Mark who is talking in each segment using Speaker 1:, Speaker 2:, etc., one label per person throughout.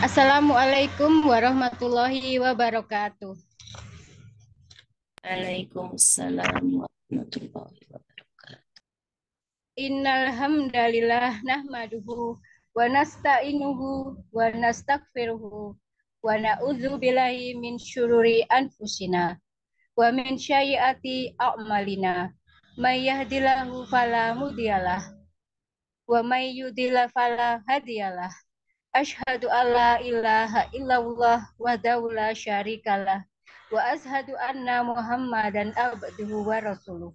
Speaker 1: Assalamualaikum warahmatullahi wabarakatuh.
Speaker 2: Waalaikumsalam warahmatullahi wabarakatuh.
Speaker 1: Innal hamdalillah nahmaduhu wa nasta'inuhu wa nastaghfiruhu wa na'udzu billahi min syururi anfusina wa min syayyiati a'malina. May yahdihillahu fala mudhillalah wa may yudila fala hadiyalah. asyhadu alla ilaha illallah wa daula syarikalah wa ashadu anna muhammadan abduhu wa rasuluh.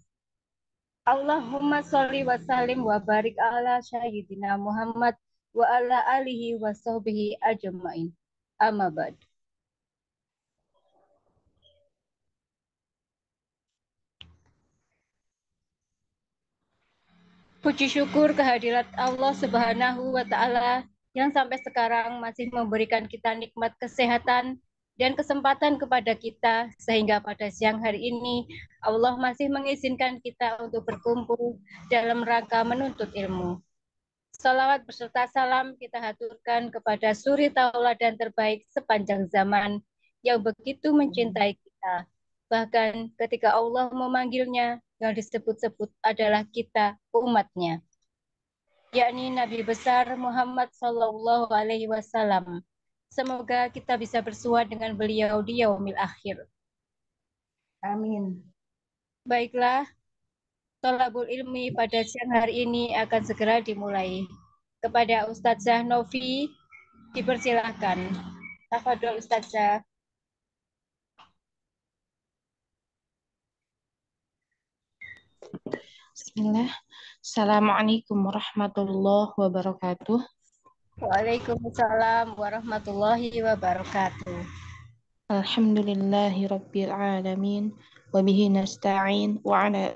Speaker 1: Allahumma sholli wa sallim wa barik ala sayyidina Muhammad wa ala alihi wa sahbihi ajma'in. Amma ba'du. Puji syukur kehadirat Allah Subhanahu wa Ta'ala yang sampai sekarang masih memberikan kita nikmat kesehatan dan kesempatan kepada kita sehingga pada siang hari ini Allah masih mengizinkan kita untuk berkumpul dalam rangka menuntut ilmu. Salawat beserta salam kita haturkan kepada suri dan terbaik sepanjang zaman yang begitu mencintai kita, Bahkan ketika Allah memanggilnya, yang disebut-sebut adalah kita umatnya, yakni Nabi besar Muhammad Shallallahu Alaihi Wasallam. Semoga kita bisa bersuah dengan beliau di yaumil akhir. Amin. Baiklah, tolabul ilmi pada siang hari ini akan segera dimulai. Kepada Ustadzah Novi, dipersilahkan. Tafadol Ustadzah.
Speaker 3: Bismillah. Assalamualaikum warahmatullahi wabarakatuh.
Speaker 1: Waalaikumsalam warahmatullahi wabarakatuh.
Speaker 3: Alhamdulillahi rabbil alamin. Wabihi nasta'in wa ala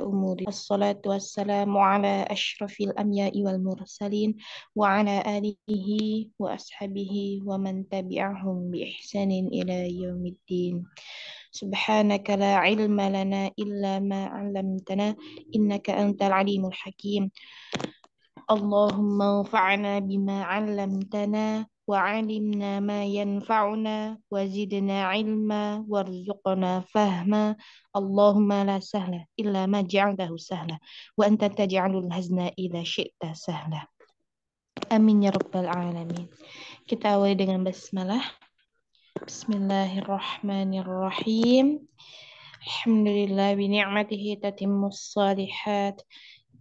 Speaker 3: الأمور الصلاة والسلام على أشرف الأنبياء والمرسلين وعلى آله وأصحابه ومن تبعهم بإحسان إلى يوم الدين سبحانك لا علم لنا إلا ما علمتنا إنك أنت العليم الحكيم اللهم انفعنا بما علمتنا وعلمنا ما ينفعنا وزدنا علما وارزقنا فهما اللهم لا سهل إلا ما جعله سهلا وأنت تجعل الهزن إذا شئت سهلا أمين ya rabbal alamin. Kita awali dengan basmalah. Bismillahirrahmanirrahim. Alhamdulillah bi ni'matihi tatimmus salihat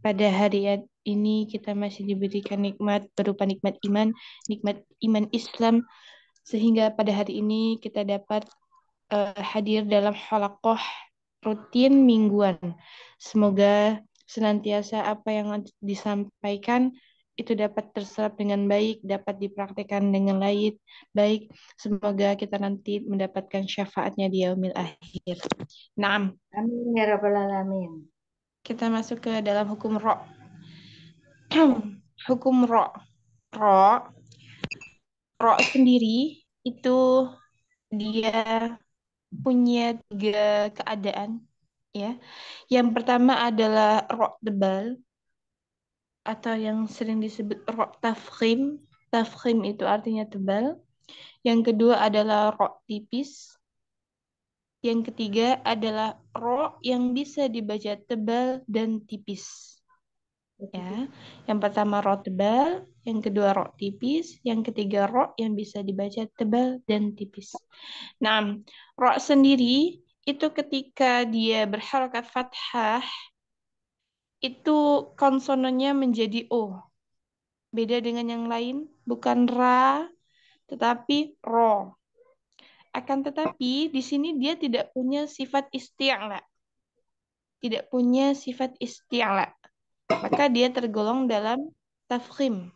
Speaker 3: pada hari ini kita masih diberikan nikmat berupa nikmat iman, nikmat iman Islam, sehingga pada hari ini kita dapat uh, hadir dalam halakoh rutin mingguan. Semoga senantiasa apa yang disampaikan itu dapat terserap dengan baik, dapat dipraktekkan dengan baik. Baik, semoga kita nanti mendapatkan syafaatnya di yaumil akhir. Naam. Amin ya rabbal alamin kita masuk ke dalam hukum ro. hukum ro. Ro. Ro sendiri itu dia punya tiga keadaan ya. Yang pertama adalah ro tebal atau yang sering disebut ro tafkhim. Tafkhim itu artinya tebal. Yang kedua adalah ro tipis yang ketiga adalah ro yang bisa dibaca tebal dan tipis. Ya. Yang pertama ro tebal, yang kedua ro tipis, yang ketiga ro yang bisa dibaca tebal dan tipis. Nah, ro sendiri itu ketika dia berharokat fathah itu konsonannya menjadi o. Beda dengan yang lain, bukan ra tetapi ro. Akan tetapi di sini dia tidak punya sifat isti'la. Tidak punya sifat isti'la. Maka dia tergolong dalam tafkhim.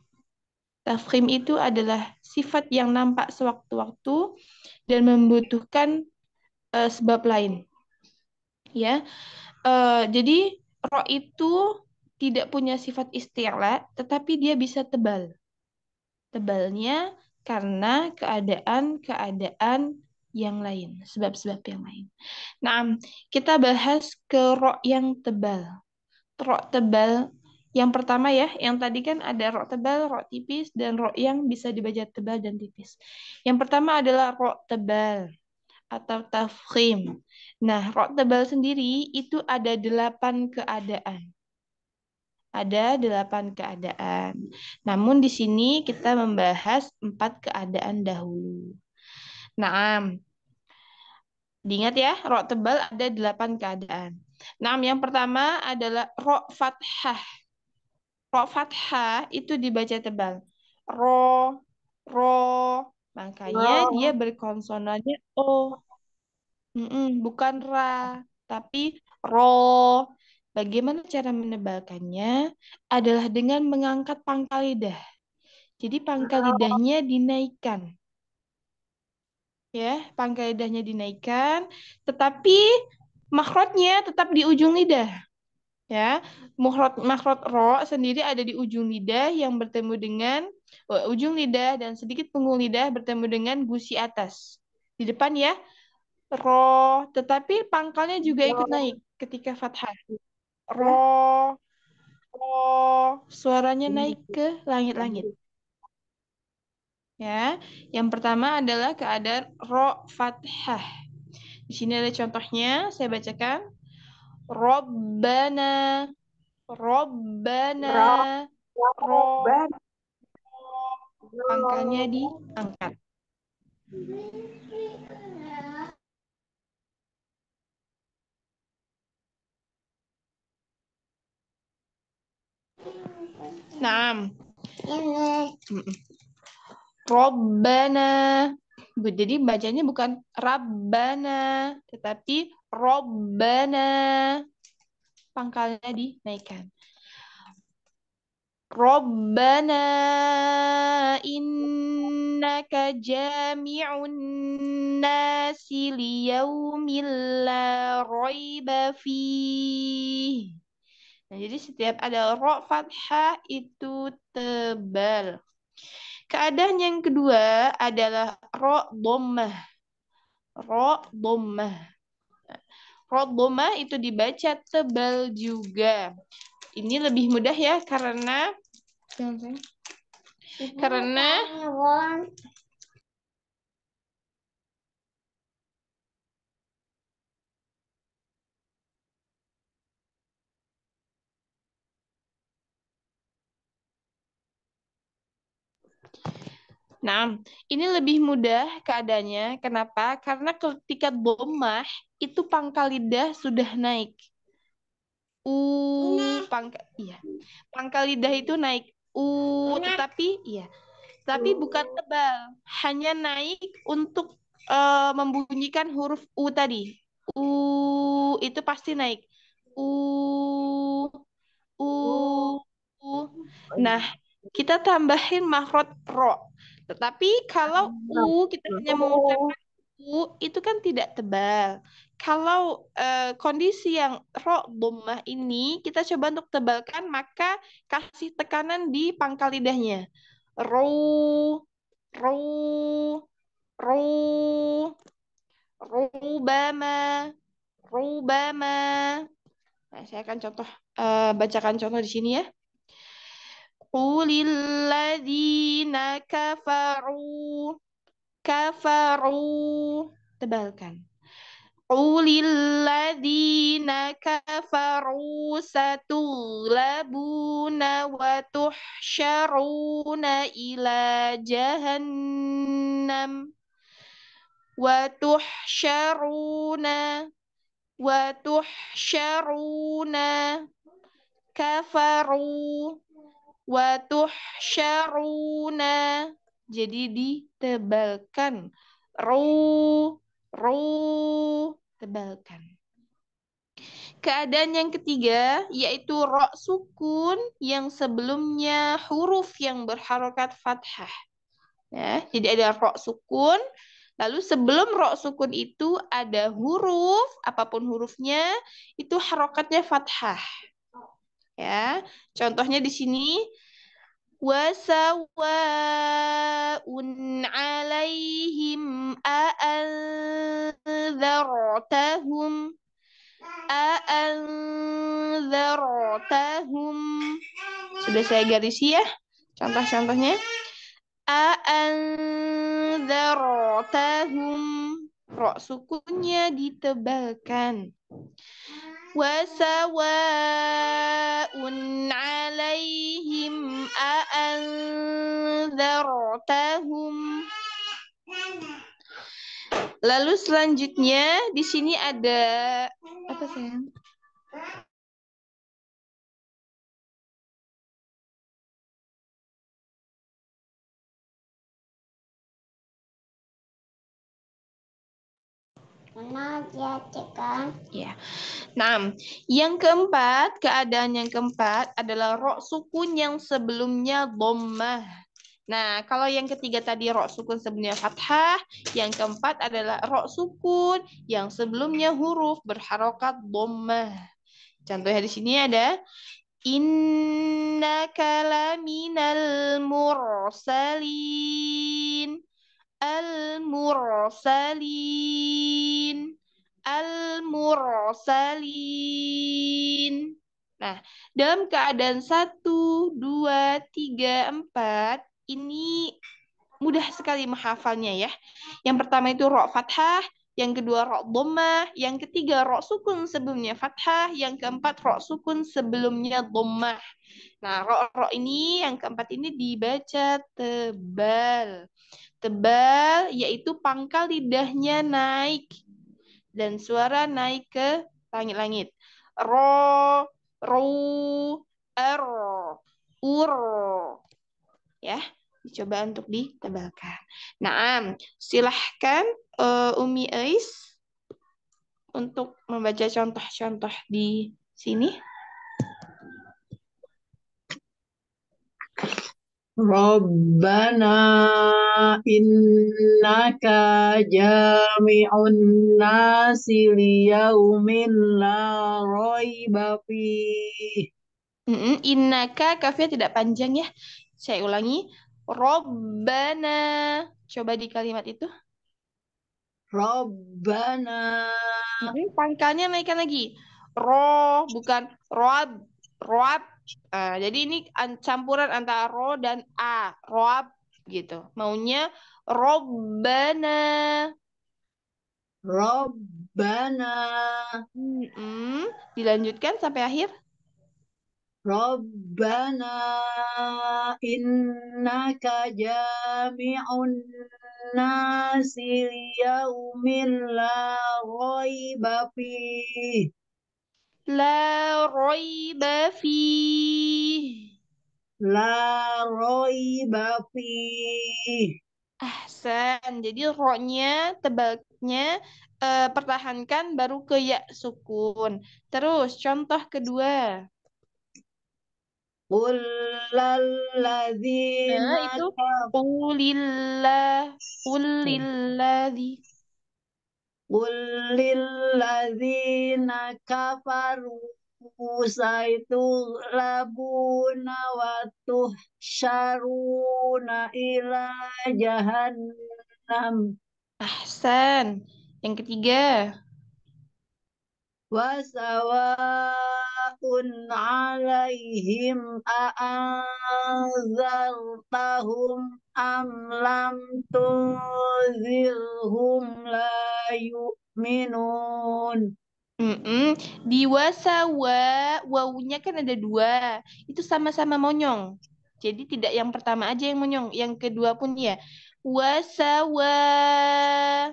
Speaker 3: Tafkhim itu adalah sifat yang nampak sewaktu-waktu dan membutuhkan uh, sebab lain. Ya. Uh, jadi roh itu tidak punya sifat isti'la, tetapi dia bisa tebal. Tebalnya karena keadaan-keadaan yang lain, sebab-sebab yang lain. Nah, kita bahas ke rok yang tebal. Rok tebal yang pertama ya, yang tadi kan ada rok tebal, rok tipis, dan rok yang bisa dibaca tebal dan tipis. Yang pertama adalah rok tebal atau tafkhim. Nah, rok tebal sendiri itu ada delapan keadaan. Ada delapan keadaan. Namun di sini kita membahas empat keadaan dahulu. Naam. Diingat ya, roh tebal ada delapan keadaan. Naam, yang pertama adalah roh fathah. Roh fathah itu dibaca tebal. Roh, roh. Makanya ro. dia berkonsonannya o. Mm -mm, bukan ra, tapi ro. Bagaimana cara menebalkannya? Adalah dengan mengangkat pangkal lidah. Jadi pangkal lidahnya dinaikkan ya pangkal lidahnya dinaikkan tetapi makrotnya tetap di ujung lidah ya makrot makrot ro sendiri ada di ujung lidah yang bertemu dengan uh, ujung lidah dan sedikit punggung lidah bertemu dengan gusi atas di depan ya ro tetapi pangkalnya juga ikut ro. naik ketika fathah ya. ro ro suaranya naik ke langit-langit ya. Yang pertama adalah keadaan ro fathah. Di sini ada contohnya, saya bacakan. Robbana Robbana Robbana angkanya diangkat. Nah, Robbana. Jadi bacanya bukan Rabbana, tetapi Robbana. Pangkalnya dinaikkan. Robbana innaka jami'un nasi liyaumil la raiba Nah, jadi setiap ada ro fathah itu tebal. Keadaan yang kedua adalah ro domah. Ro domah. Ro domah itu dibaca tebal juga. Ini lebih mudah ya karena karena Nah, ini lebih mudah keadaannya. Kenapa? Karena ketika domah itu pangkal lidah sudah naik. U pangkal iya. Pangkal lidah itu naik. U tetapi iya. Tapi bukan tebal, hanya naik untuk uh, membunyikan huruf u tadi. U itu pasti naik. U u u. Nah, kita tambahin makrot ro tetapi kalau ah, U kita hanya mengucapkan U itu kan tidak tebal. Kalau uh, kondisi yang roh domah ini kita coba untuk tebalkan maka kasih tekanan di pangkal lidahnya. Ro ro ro rubama rubama. Nah, saya akan contoh uh, bacakan contoh di sini ya. Allah di kafaru tebalkan. Allah di satu labu na watuh sharuna ilah Watuh sharuna, watuh sharuna, kafru watuhsyaruna jadi ditebalkan ru ru tebalkan keadaan yang ketiga yaitu ro sukun yang sebelumnya huruf yang berharokat fathah ya jadi ada ro sukun lalu sebelum ro sukun itu ada huruf apapun hurufnya itu harokatnya fathah ya contohnya di sini وَسَوَاءٌ عَلَيْهِمْ أأنذرتهم أأنذرتهم sudah saya garis ya contoh-contohnya أأنذرتهم Rok sukunya ditebalkan. Wasawaun alaihim a'anzartahum. Lalu selanjutnya di sini ada apa sayang? ya, kan. Ya. Nah, yang keempat, keadaan yang keempat adalah roh sukun yang sebelumnya dhammah. Nah, kalau yang ketiga tadi roh sukun sebelumnya fathah, yang keempat adalah roh sukun yang sebelumnya huruf berharokat dhammah. Contohnya di sini ada Inna kalaminal mursalin. Al-mursalin. Al-mursalin. Nah, dalam keadaan 1, 2, 3, 4, ini mudah sekali menghafalnya ya. Yang pertama itu Rok fathah, yang kedua Rok dhammah, yang ketiga Rok sukun sebelumnya fathah, yang keempat Rok sukun sebelumnya dhammah. Nah, Rok-Rok ini yang keempat ini dibaca tebal tebal yaitu pangkal lidahnya naik dan suara naik ke langit-langit. Ro, ru, er, ur. Ya, dicoba untuk ditebalkan. Nah, silahkan uh, Umi Ais untuk membaca contoh-contoh di sini.
Speaker 4: Rabbana innaka
Speaker 3: jami'un nasi liyaumin la raiba bapi. Mm-mm, innaka kafir tidak panjang ya. Saya ulangi. Rabbana. Coba di kalimat itu. Rabbana. Ini pangkalnya naikkan lagi. Ro bukan rob rob Uh, jadi ini campuran antara ro dan a, roab gitu. Maunya robana. Robana. Mm -hmm. Dilanjutkan sampai akhir. Robana, innaka jami'un nasi yaumin la raiba fihi La roiba fi. La roiba Ah Ahsan. Jadi roknya tebalnya eh, pertahankan baru ke ya sukun. Terus contoh kedua. Ulalladzina nah, itu ulillah hmm. ulilladzi Kulilladzina
Speaker 5: kafaru Usaitu labuna
Speaker 3: watuh syaruna ila jahanam. Ahsan. Yang ketiga. وسواء عليهم
Speaker 5: أأنذرتهم أم لم
Speaker 3: تنذرهم لا yuminun. Mm-mm. Di wasawa, wawunya kan ada dua. Itu sama-sama monyong. Jadi tidak yang pertama aja yang monyong, yang kedua pun ya. Wasawa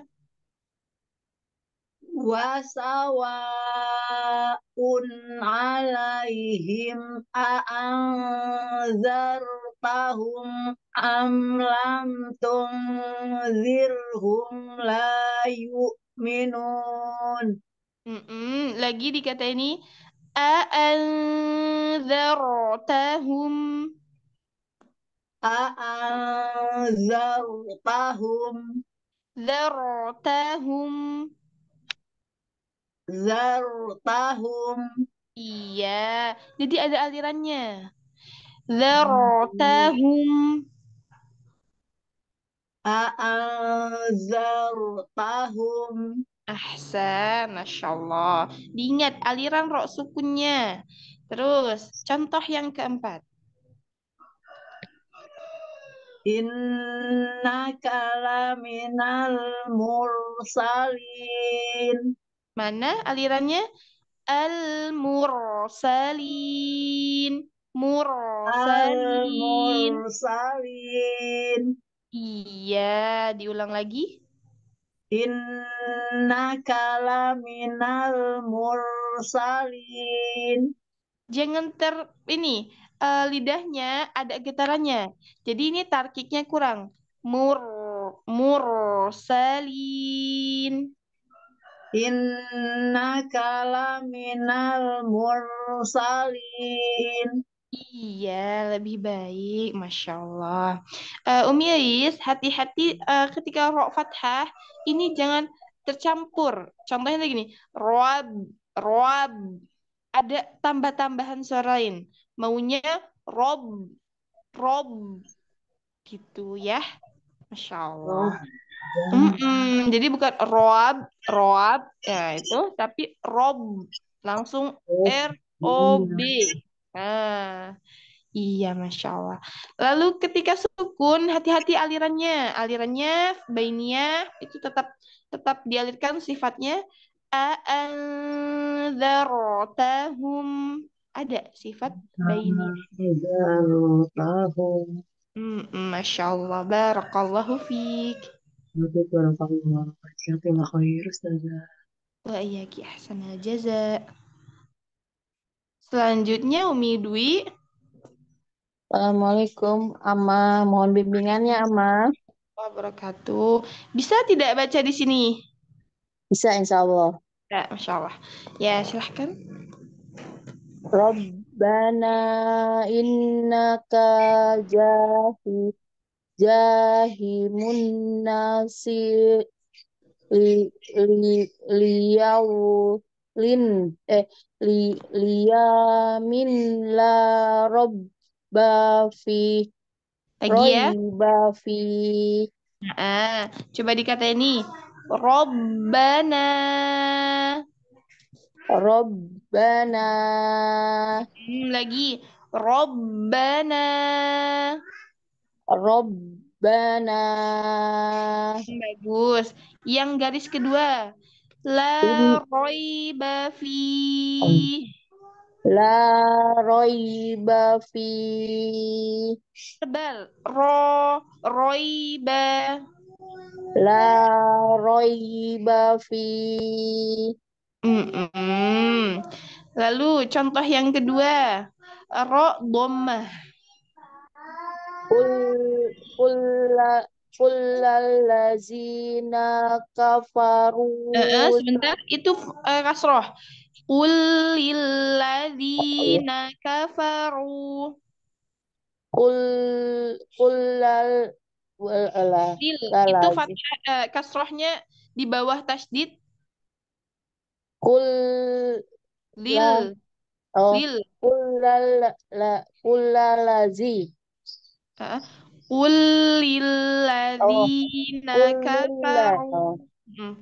Speaker 3: wasawaun
Speaker 6: alaihim
Speaker 5: aanzartahum am lam tunzirhum
Speaker 3: la yu'minun minun -mm. lagi dikata ini aanzartahum aanzartahum zartahum zartahum. Iya, jadi ada alirannya. Hmm. Zartahum. A'anzartahum. Ahsan, Masya Allah. Diingat aliran rok sukunnya. Terus, contoh yang keempat. Inna kalaminal mursalin. Mana alirannya? Al-mursalin. Mursalin. Al-mursalin. Iya, diulang lagi. Inna kalaminal mursalin. Jangan ter ini uh, lidahnya ada getarannya. Jadi ini tarkiknya kurang. Mur mursalin. Inna kala minal mursalin. Iya, lebih baik. Masya Allah. Uh, Umi Yais, hati-hati uh, ketika roh fathah, ini jangan tercampur. Contohnya gini, roab, roab. Ada tambah-tambahan suara lain. Maunya rob, rob. Gitu ya. Masya Allah. Oh. Mm -mm. Jadi bukan roab, roab ya itu, tapi rob langsung oh, R O B. Nah, iya masya Allah. Lalu ketika sukun hati-hati alirannya, alirannya bayinya itu tetap tetap dialirkan sifatnya aanzartahum ada sifat bainiyah. Masya Allah, barakallahu fiqh. وفقك ورفع الله ربك يعطينا خير أستاذة Wa'iyaki أحسن الجزاء Selanjutnya Umi Dwi. Assalamualaikum, Ama. Mohon bimbingannya, Ama. Wabarakatuh. Bisa tidak baca di sini? Bisa, insya Allah. Ya, Masya Allah. Ya,
Speaker 2: silahkan. Rabbana innaka jahit jahimun nasi li, li, liyaulin eh li, liyamin la robba fi lagi ya fi ah coba
Speaker 3: dikata ini robbana robbana hmm, lagi robbana Robbana. Bagus. Yang garis kedua. La roiba fi. La roiba fi. Tebal. Ro Ba, La roiba fi. Mm -mm. Lalu contoh yang kedua. Ro domah. Kul kafaru. Uh, uh, sebentar, itu uh, kasroh. Kulillazina kafaru. Kul kullal Itu fathah uh, eh, kasrohnya di bawah tasdid.
Speaker 2: Kul lil. Oh. Lil. Kullalazina.
Speaker 3: Uh, kafaru.
Speaker 2: Hmm.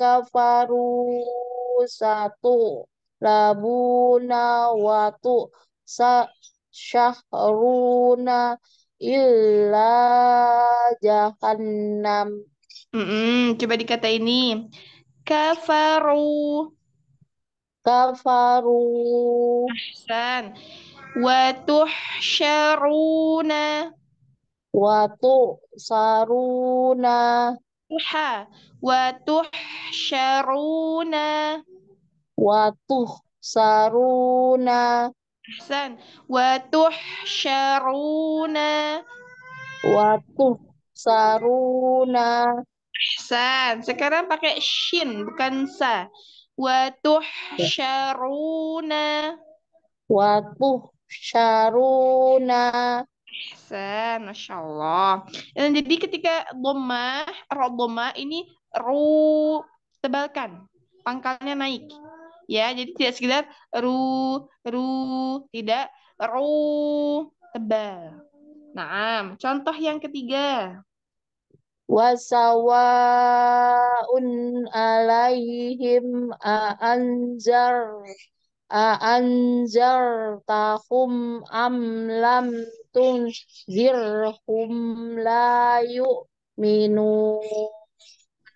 Speaker 2: kafaru satu labuna watu sa syahruna illa jahannam. Mm -mm,
Speaker 3: coba dikata ini.
Speaker 2: Kafaru.
Speaker 3: Kafaru. Ahsan wa tuhsyaruna wa saruna, tuha wa tuhsyaruna wa tuhsaruna ahsan wa tuhsyaruna wa saruna, ahsan sekarang pakai shin bukan sa wa tuhsyaruna wa tuhsyaruna. Sen, Masya Allah. Dan jadi ketika doma, roh doma ini ru tebalkan, pangkalnya naik. Ya, jadi tidak sekedar ru, ru, tidak ru tebal. Nah, contoh yang ketiga.
Speaker 2: Wasawaun alaihim anzar anzartahum am lam tunzirhum layu
Speaker 3: minu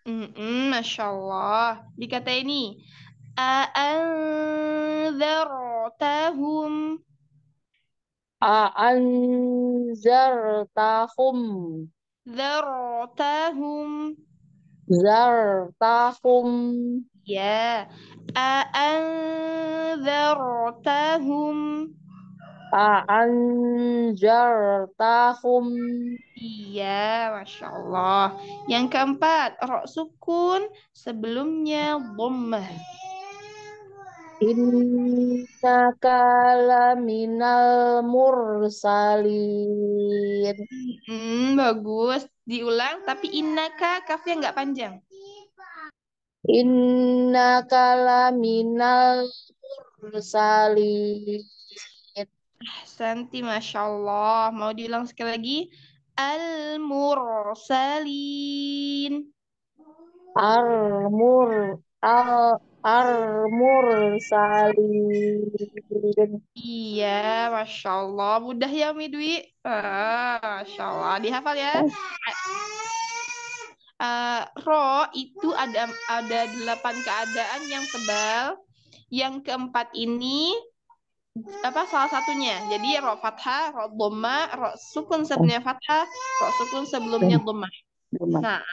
Speaker 3: Mm-mm, Masya Allah. Dikata ini, A'anzartahum. A'anzartahum. Zartahum. Zartahum. Ya, A'anzartahum A'anzartahum Iya, Masya Allah. Yang keempat, rok sukun sebelumnya
Speaker 2: Inna kala minal mursalin. Hmm, bagus.
Speaker 3: Diulang, tapi inna ka kafnya nggak panjang.
Speaker 2: Inna kalaminal mursalin.
Speaker 3: Santi, Masya Allah. Mau diulang sekali lagi? Al-mursalin. Al-mur. Al Al-Mursalin. Iya, Masya Allah. Mudah ya, Midwi. Ah, Masya Allah. Dihafal ya uh, ro itu ada ada delapan keadaan yang tebal. Yang keempat ini apa salah satunya. Jadi ro fathah, ro doma ro sukun sebelumnya oh. fathah, ro sukun sebelumnya doma Nah,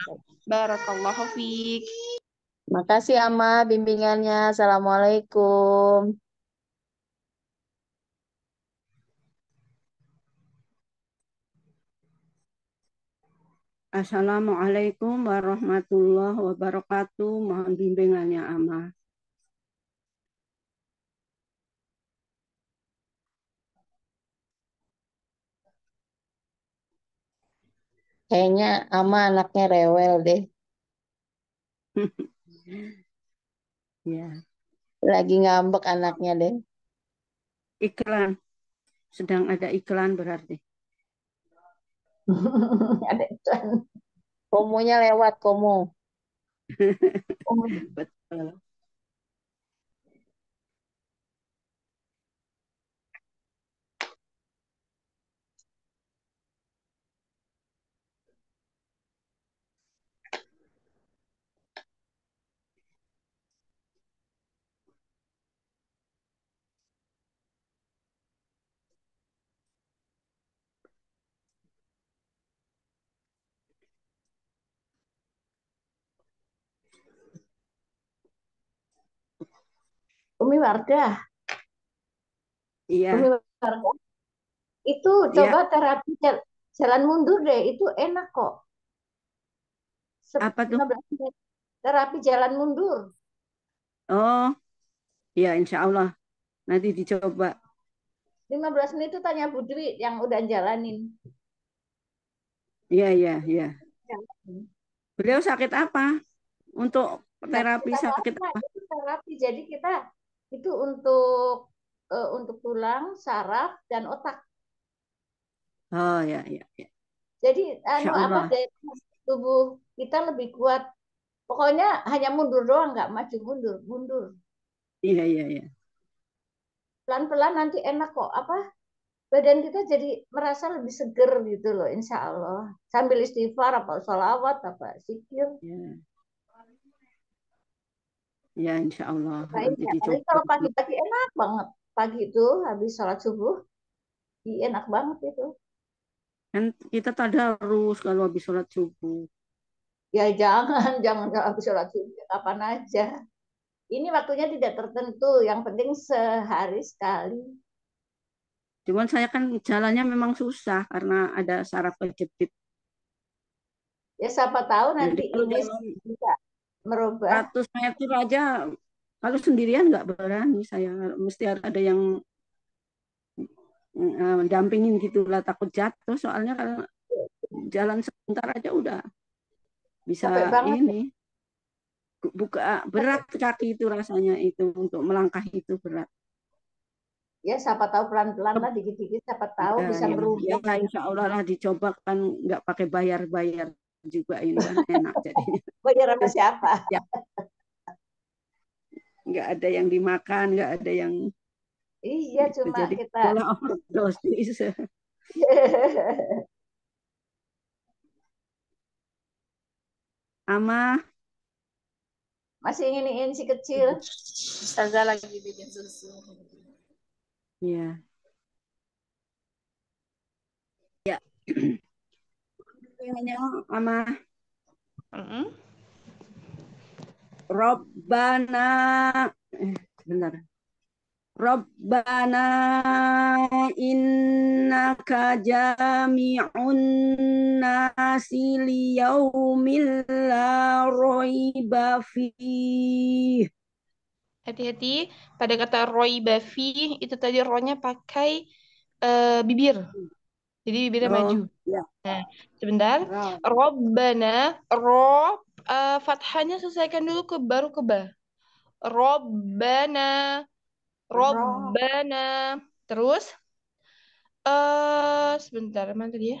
Speaker 3: barakallahu fiik.
Speaker 2: Makasih Ama bimbingannya. Assalamualaikum.
Speaker 7: Assalamualaikum warahmatullahi wabarakatuh. Mohon bimbingannya
Speaker 4: ama.
Speaker 6: Kayaknya
Speaker 2: Ama anaknya rewel deh. ya. Lagi ngambek anaknya deh.
Speaker 4: Iklan.
Speaker 7: Sedang ada iklan berarti. ada Komonya lewat komo.
Speaker 4: oh, Betul.
Speaker 6: Umi Wardah. Iya. Umi Wardah. Itu iya. coba iya. terapi jalan mundur deh, itu enak kok. Se Apa tuh? Terapi jalan mundur.
Speaker 7: Oh, ya insya Allah. Nanti dicoba.
Speaker 6: 15 menit itu tanya Bu Dwi yang udah jalanin.
Speaker 7: Iya, iya, iya. Ya. Beliau sakit apa? Untuk nah, terapi sakit
Speaker 6: apa? Terapi. Jadi kita itu untuk uh, untuk tulang, saraf dan otak.
Speaker 7: Oh ya ya. ya.
Speaker 6: Jadi anu apa daya tubuh kita lebih kuat. Pokoknya hanya mundur doang, nggak maju mundur, mundur. Iya iya iya. Pelan-pelan nanti enak kok apa? Badan kita jadi merasa lebih seger gitu loh, insya Allah. Sambil istighfar, apa sholawat, apa sikir.
Speaker 4: Yeah.
Speaker 7: Ya, insya Allah. Baik, ya.
Speaker 6: kalau pagi-pagi enak banget. Pagi itu habis sholat subuh, enak banget itu.
Speaker 7: Kan kita tadarus kalau habis sholat subuh.
Speaker 6: Ya jangan, jangan kalau habis sholat subuh, ya, kapan aja. Ini waktunya tidak tertentu, yang penting sehari sekali.
Speaker 7: Cuman saya kan jalannya memang susah karena ada saraf kejepit.
Speaker 6: Ya siapa tahu nanti ini bisa merubah 100 meter aja
Speaker 7: kalau sendirian nggak berani saya mesti ada yang eh, eh, dampingin gitulah takut jatuh soalnya kalau jalan sebentar aja udah bisa ini ya? buka berat kaki itu rasanya itu untuk melangkah itu berat
Speaker 6: ya siapa tahu pelan-pelan lah dikit-dikit siapa tahu ya, bisa ya,
Speaker 7: berubah ya, insya Allah lah dicoba kan nggak pakai bayar-bayar juga ini kan enak jadinya.
Speaker 6: Bayar sama siapa? Ya.
Speaker 7: Nggak ada yang dimakan, nggak ada yang
Speaker 6: Iya, gitu. cuma Jadi, kita
Speaker 7: dosis. Iya. Ama
Speaker 6: masih ingin si kecil. Saza lagi bikin susu.
Speaker 7: Iya. Ya. ya. pengennya sama mm-hmm. Robbana Inna Kajamiun Nasiliyau innaka jami'un nasi
Speaker 3: liyaumil la Hati-hati pada kata raiba fih itu tadi ronya pakai uh, bibir. Jadi bibirnya Ro. maju. Ya. Nah, sebentar. Robbana, rob uh, fathahnya selesaikan dulu ke baru ke ba. Robbana, robbana. Terus uh, sebentar mana tadi ya?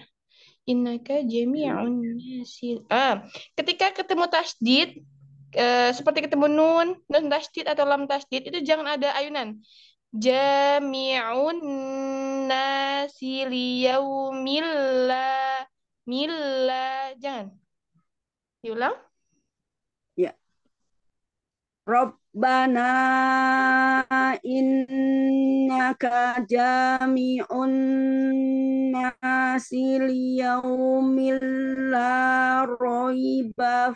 Speaker 3: Innaka jami'un nasil. Ah, ketika ketemu tasdid, eh, seperti ketemu nun, nun tasdid atau lam tasdid itu jangan ada ayunan jami'un nasi liyaumilla milla jangan diulang ya
Speaker 7: Rabbana innaka jami'un nasi liyaumil la
Speaker 3: raiba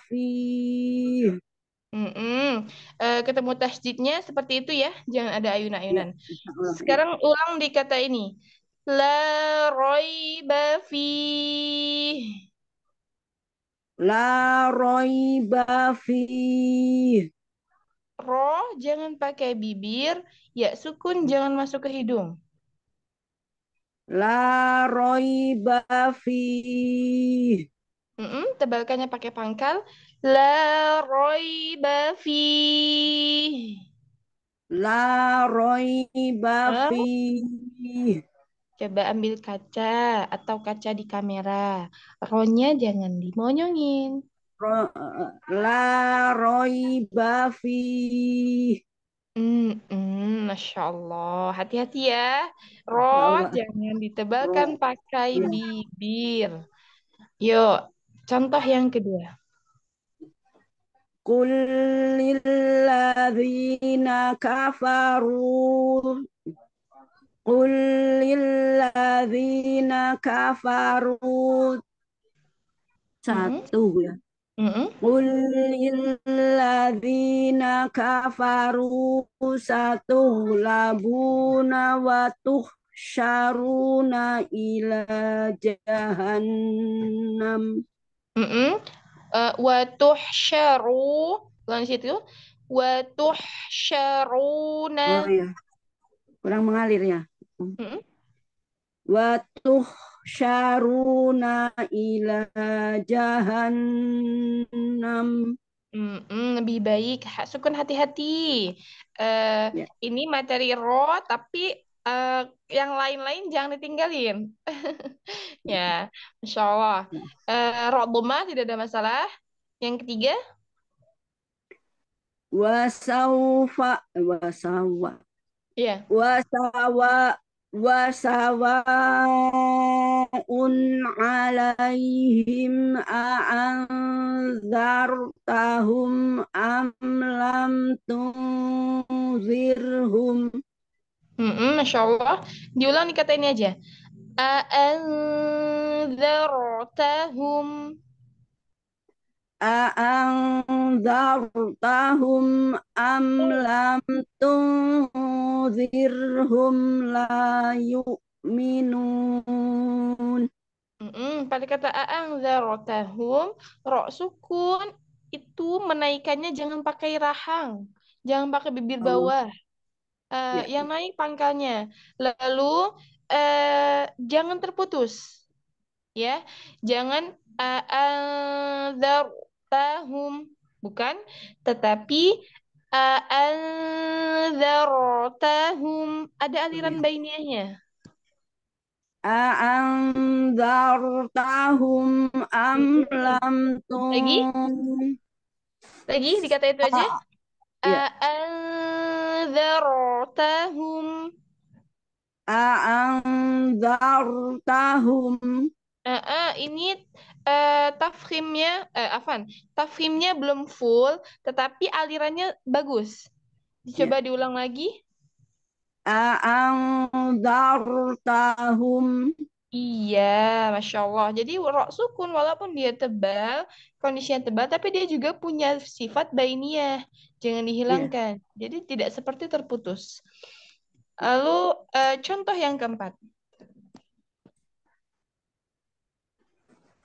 Speaker 3: Mm-mm. Uh, ketemu tasjidnya seperti itu ya, jangan ada ayunan-ayunan. Iya, iya, iya. Sekarang ulang di kata ini. La roiba fi. La roiba fi. Ro jangan pakai bibir, ya sukun jangan masuk ke hidung. La roiba fi. Mm -mm, tebalkannya pakai pangkal. La roiba fi. La roiba fi. Coba ambil kaca atau kaca di kamera. Ronya jangan dimonyongin. Ro, eh, la roiba fih. Mm -mm, Masya Allah, hati-hati ya. Roh jangan ditebalkan pakai iya. bibir. Yuk, contoh yang kedua. Ullin
Speaker 7: الذين kafaru, ulin kafaru, satu hmm? ya ulin الذين kafaru, satu ulan, wu na watu, sharu na ila
Speaker 3: uh, eh, wa tuhsyaru bukan situ ya. wa tuhsyaruna oh, iya.
Speaker 7: kurang mengalir ya hmm? wa tuhsyaruna ila
Speaker 3: jahannam Mm-mm, lebih baik sukun hati-hati. Uh, eh, yeah. Ini materi roh, tapi uh, yang lain-lain jangan ditinggalin. ya, insya Allah. Uh, eh, boma, tidak ada masalah. Yang ketiga?
Speaker 7: Wasaufa, wasawa.
Speaker 3: Iya. Yeah. Wasawa,
Speaker 7: wasawa un alaihim a'anzartahum am lam
Speaker 3: tunzirhum Mm-mm, Masya Allah. Diulang nih kata ini aja. A'anzartahum.
Speaker 7: A'anzartahum amlam tunzirhum la
Speaker 3: yu'minun. Mm-mm, pada kata a'anzartahum, ro sukun itu menaikannya jangan pakai rahang. Jangan pakai bibir oh. bawah. Oh uh, ya. yang naik pangkalnya. Lalu uh, jangan terputus, ya, jangan eh, anzartahum bukan, tetapi anzartahum ada aliran iya. bainiahnya. Anzartahum am lam tum. Lagi? Lagi dikata itu ah, aja? Iya. A'anzartahum. A'anzartahum. Uh, uh, ini uh, e, tafhimnya, uh, e, Afan, tafhimnya belum full, tetapi alirannya bagus. Coba yeah. diulang lagi. tahum. Iya, Masya Allah. Jadi rok sukun walaupun dia tebal, kondisinya tebal, tapi dia juga punya sifat bainiyah jangan dihilangkan. Iya. Yeah. Jadi tidak seperti terputus. Lalu uh, contoh yang keempat.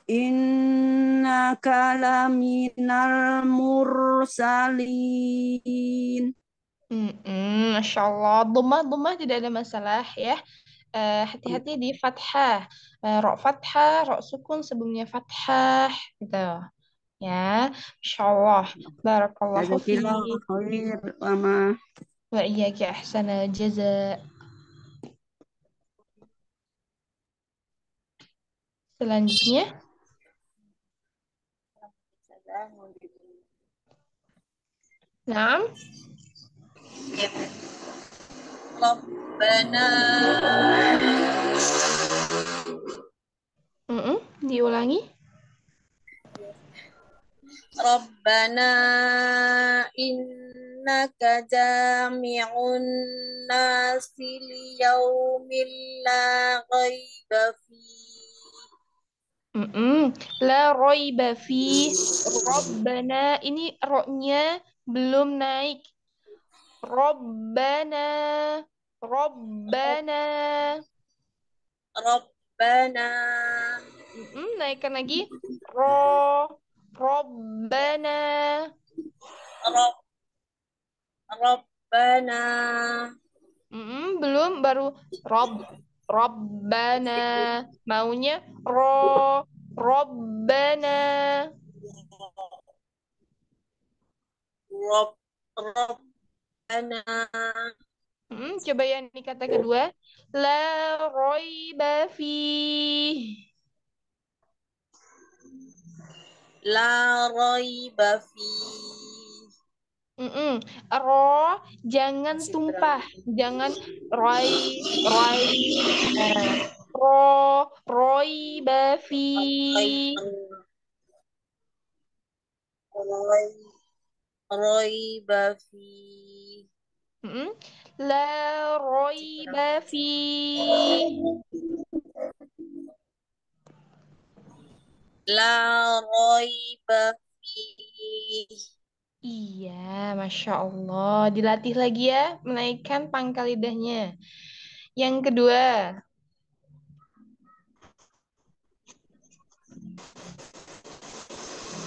Speaker 3: Inna kalaminal mursalin. Mm-mm, Masya Allah. Dumah, dumah tidak ada masalah ya. hati eh, hati-hati di fathah. Uh, rok fathah, rok sukun sebelumnya fathah. Gitu ya. Insyaallah. Allah, barakallah Khair ini, Wa ahsana jaza. Selanjutnya. Naam.
Speaker 6: Rabbana.
Speaker 3: Mm -mm, diulangi.
Speaker 2: Rabbana innaka jami'un nasi liyaumin la ghaiba fi. Mm -mm. La ghaiba
Speaker 3: fi. Rabbana ini roknya belum naik. Rabbana Rabbana Rabbana mm -mm, naikkan lagi ro Robbana. Rob Robbana. mm -mm, belum baru Rob Robbana. maunya ro Robbana.
Speaker 2: Rob Robbana.
Speaker 3: Hmm, coba yang ini kata kedua. La roiba fi. la raiba fi. Mm -mm. Ro, jangan tumpah, jangan roy, roy, ro, roy bafi.
Speaker 5: Roy, roy
Speaker 6: bafi.
Speaker 3: Mm -mm. La roy bafi. La
Speaker 5: roiba
Speaker 3: Iya, Masya Allah. Dilatih lagi ya, menaikkan pangkal lidahnya. Yang kedua.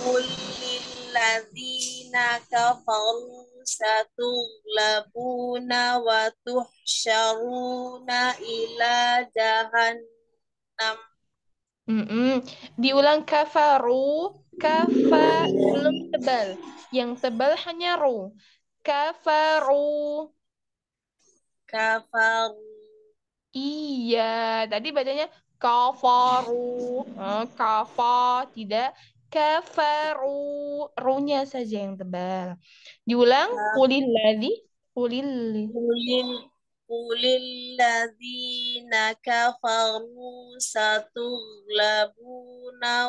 Speaker 2: Kulilladzina kafaru satughlabuna wa tuhsyaruna ila jahannam. Mm-mm. Diulang kafaru,
Speaker 3: kafa belum tebal. Yang tebal hanya ru. Kafaru. Kafaru. Iya, tadi bacanya kafaru. Oh, kafa, tidak kafaru. Runya saja yang tebal. Diulang kulil ladi.
Speaker 2: Kulil. Kulil. قل الذين كفروا ستغلبون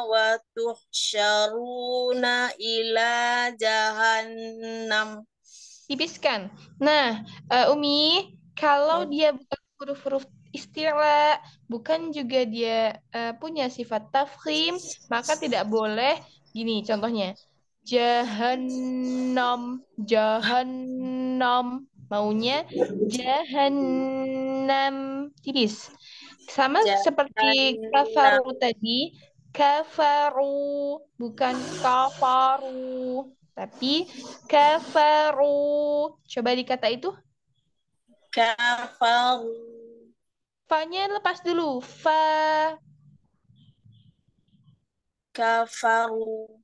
Speaker 2: وتحشرون إلى جهنم
Speaker 3: Tipiskan. Nah, uh, Umi, kalau hmm. dia bukan huruf-huruf istila, bukan juga dia uh, punya sifat tafkhim, maka tidak boleh gini contohnya. Jahannam, jahannam, maunya jahannam tipis sama jahannam. seperti kafaru tadi kafaru bukan kafaru tapi kafaru coba dikata itu kafaru fanya lepas dulu fa kafaru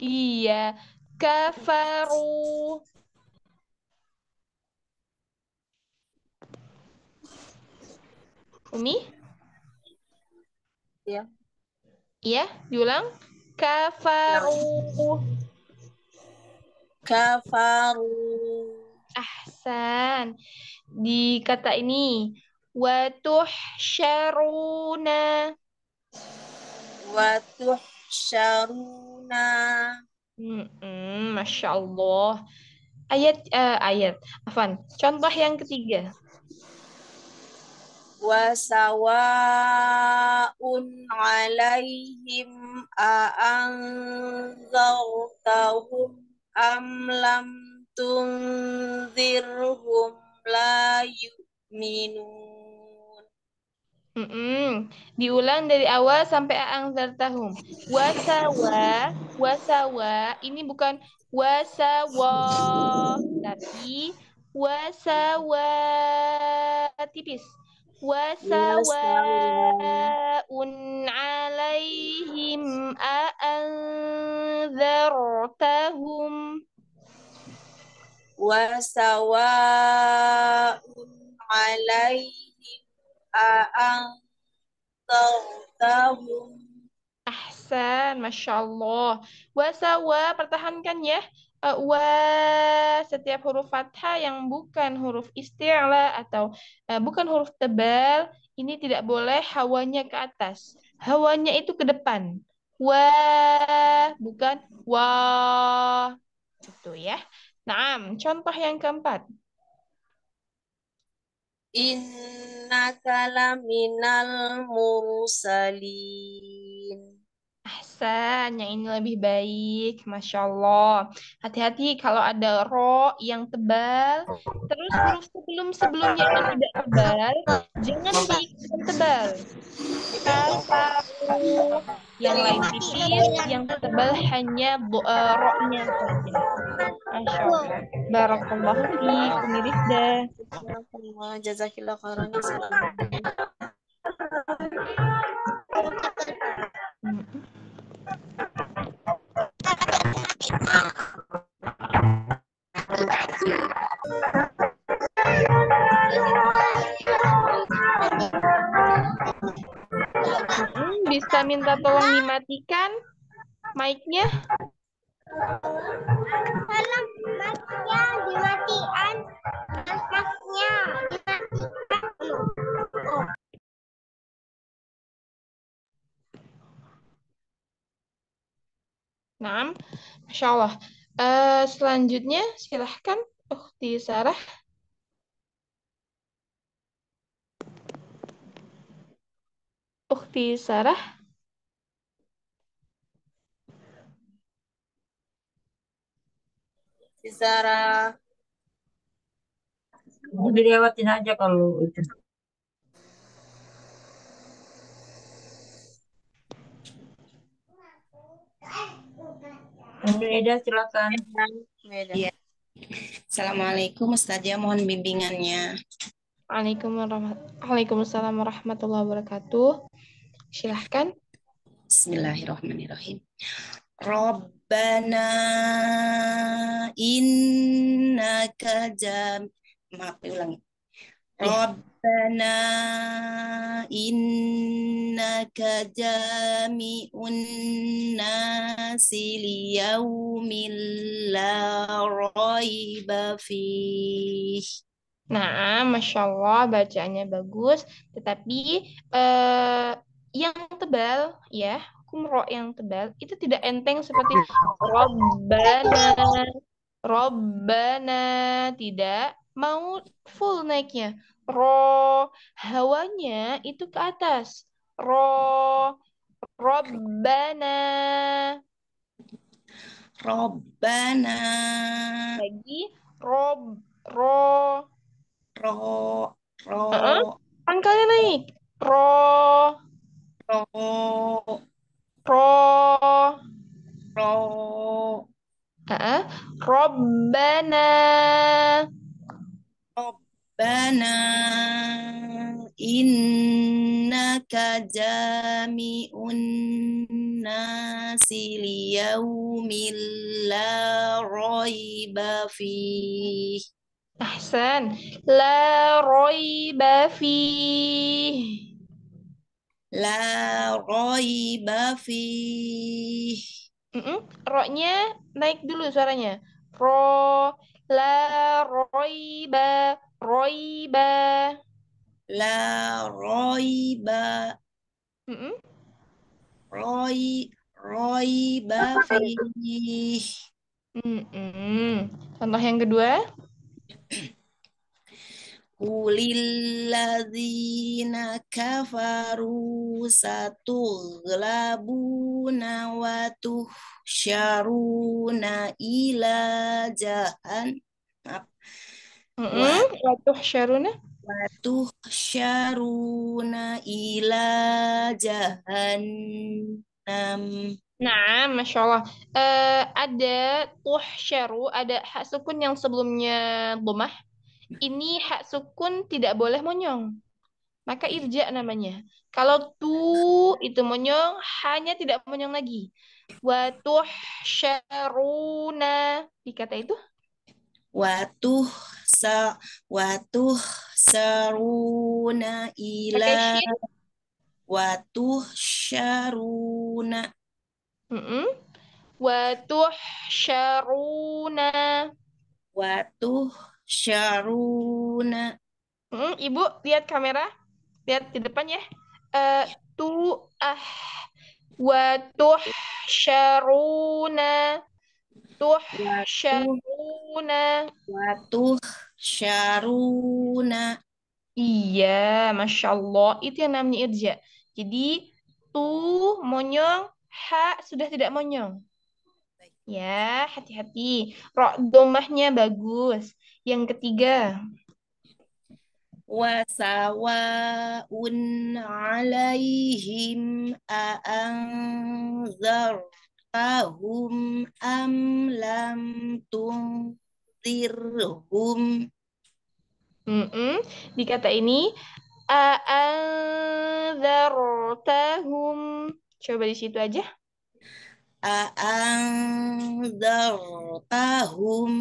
Speaker 3: iya kafaru Umi? Iya. Iya, diulang. Kafaru. Kafaru. Ahsan. Di kata ini Watuh syaruna. Mm -mm, Masya Allah. Ayat, uh, ayat. Afan, contoh yang ketiga.
Speaker 2: وسواء عليهم أأنذرتهم أم amlam تنذرهم layu minun.
Speaker 3: mm -mm. Diulang dari awal sampai angzartahum. Wasawa, wasawa, ini bukan wasawa, tapi wasawa tipis. وسواء عليهم أأنذرتهم عليهم أأنذرتهم أحسن ما شاء pertahankan ya uh, wa setiap huruf fathah yang bukan huruf isti'la atau uh, bukan huruf tebal ini tidak boleh hawanya ke atas. Hawanya itu ke depan. Wa bukan wa. Itu ya. Naam, contoh yang
Speaker 2: keempat. Innaka laminal mursalin. Ahsan, yang ini
Speaker 3: lebih baik. Masya Allah. Hati-hati kalau ada ro yang tebal, terus huruf sebelum-sebelumnya yang tidak tebal, jangan diikutkan tebal. Kalau yang lain tipis, yang tebal hanya uh, ro-nya saja. Masya Allah. kumiris dah
Speaker 4: Jazakillah, jazakillah khairan. Hmm,
Speaker 3: bisa minta tolong dimatikan mic-nya? Tolong mic-nya
Speaker 4: dimatikan. Mic-nya dimatikan.
Speaker 3: Oh. Insya Allah. Uh, eh, selanjutnya silahkan Ukti Sarah. Ukti Sarah.
Speaker 5: Sarah. Dilewatin aja kalau itu.
Speaker 2: Meda
Speaker 3: silakan. Meda. Ya.
Speaker 2: Assalamualaikum Ustazah, mohon bimbingannya.
Speaker 3: Waalaikumsalam warahmatullahi
Speaker 2: wabarakatuh. Silahkan. Bismillahirrahmanirrahim. Rabbana innaka jam maaf ulangi. ربنا إنك جامع الناس ليوم لا ريب فيه Nah, Masya Allah bacaannya bagus, tetapi
Speaker 3: eh, yang tebal ya, kumro yang tebal itu tidak enteng seperti robbana, robbana tidak mau full naiknya. Ro, hawanya itu ke atas. Ro, Robbana. Robbana. Lagi rob ro ro ro. Uh -uh. Pangkalnya naik. Ro ro ro
Speaker 2: ro. Uh -uh. Robbana. Rabbana innaka jami'un nasi liyaumil la raiba fih.
Speaker 3: Ahsan. La raiba fih. La raiba fih. Mm -mm. Roknya naik dulu suaranya. Ro la
Speaker 2: raiba roiba. La roiba. Mm -mm. roi roiba fihi. Mm -mm. Contoh yang kedua. Kulilladzina kafaru satu glabuna wa tuhsyaruna ila jahan. Maaf. Hmm? Watuh syaruna. Watuh syaruna ila jahannam. Nah, Masya Allah.
Speaker 3: Uh, ada tuh syaru, ada hak sukun yang sebelumnya domah. Ini hak sukun tidak boleh monyong. Maka irja namanya. Kalau tu itu monyong, hanya tidak monyong lagi. Watuh syaruna. Dikata itu?
Speaker 2: Watuh sa watu saruna ila watu tuhsyaruna mm -mm. watu tuhsyaruna watu
Speaker 3: tuhsyaruna mm, ibu lihat kamera lihat di depan ya uh, tu ah watu tuhsyaruna Tuhsyaruna. Watuh syaruna. Iya, Masya Allah. Itu yang namanya irja. Jadi, tu monyong, ha sudah tidak monyong. Ya, hati-hati. Rok domahnya bagus. Yang ketiga.
Speaker 2: Wasawaun alaihim a'anzarta tahum am lam tirhum. Mm -mm. Di kata ini,
Speaker 3: a'anzartahum. Coba di situ aja. A'anzartahum.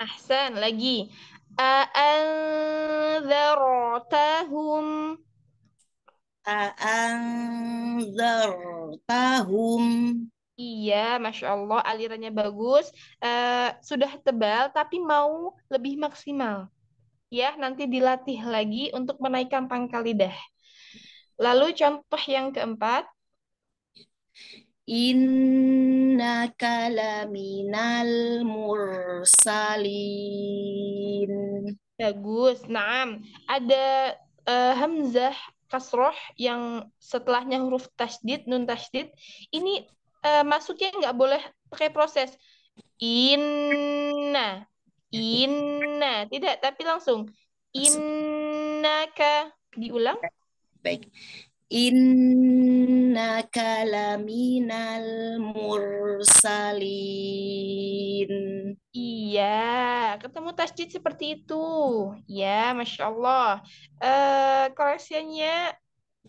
Speaker 3: Ahsan, lagi. A'anzartahum. A'anzartahum. Iya, Masya Allah, alirannya bagus, uh, sudah tebal, tapi mau lebih maksimal. Ya, nanti dilatih lagi untuk menaikkan pangkal lidah. Lalu contoh yang keempat.
Speaker 2: Inna kalaminal mursalin.
Speaker 3: Bagus, naam. Ada uh, Hamzah kasroh yang setelahnya huruf tasdid, nun tasdid, ini uh, eh, masuknya nggak boleh pakai proses inna inna tidak
Speaker 2: tapi langsung inna innaka diulang baik innaka laminal mursalin iya ketemu tasjid seperti
Speaker 3: itu ya masya Allah uh, eh, koreksinya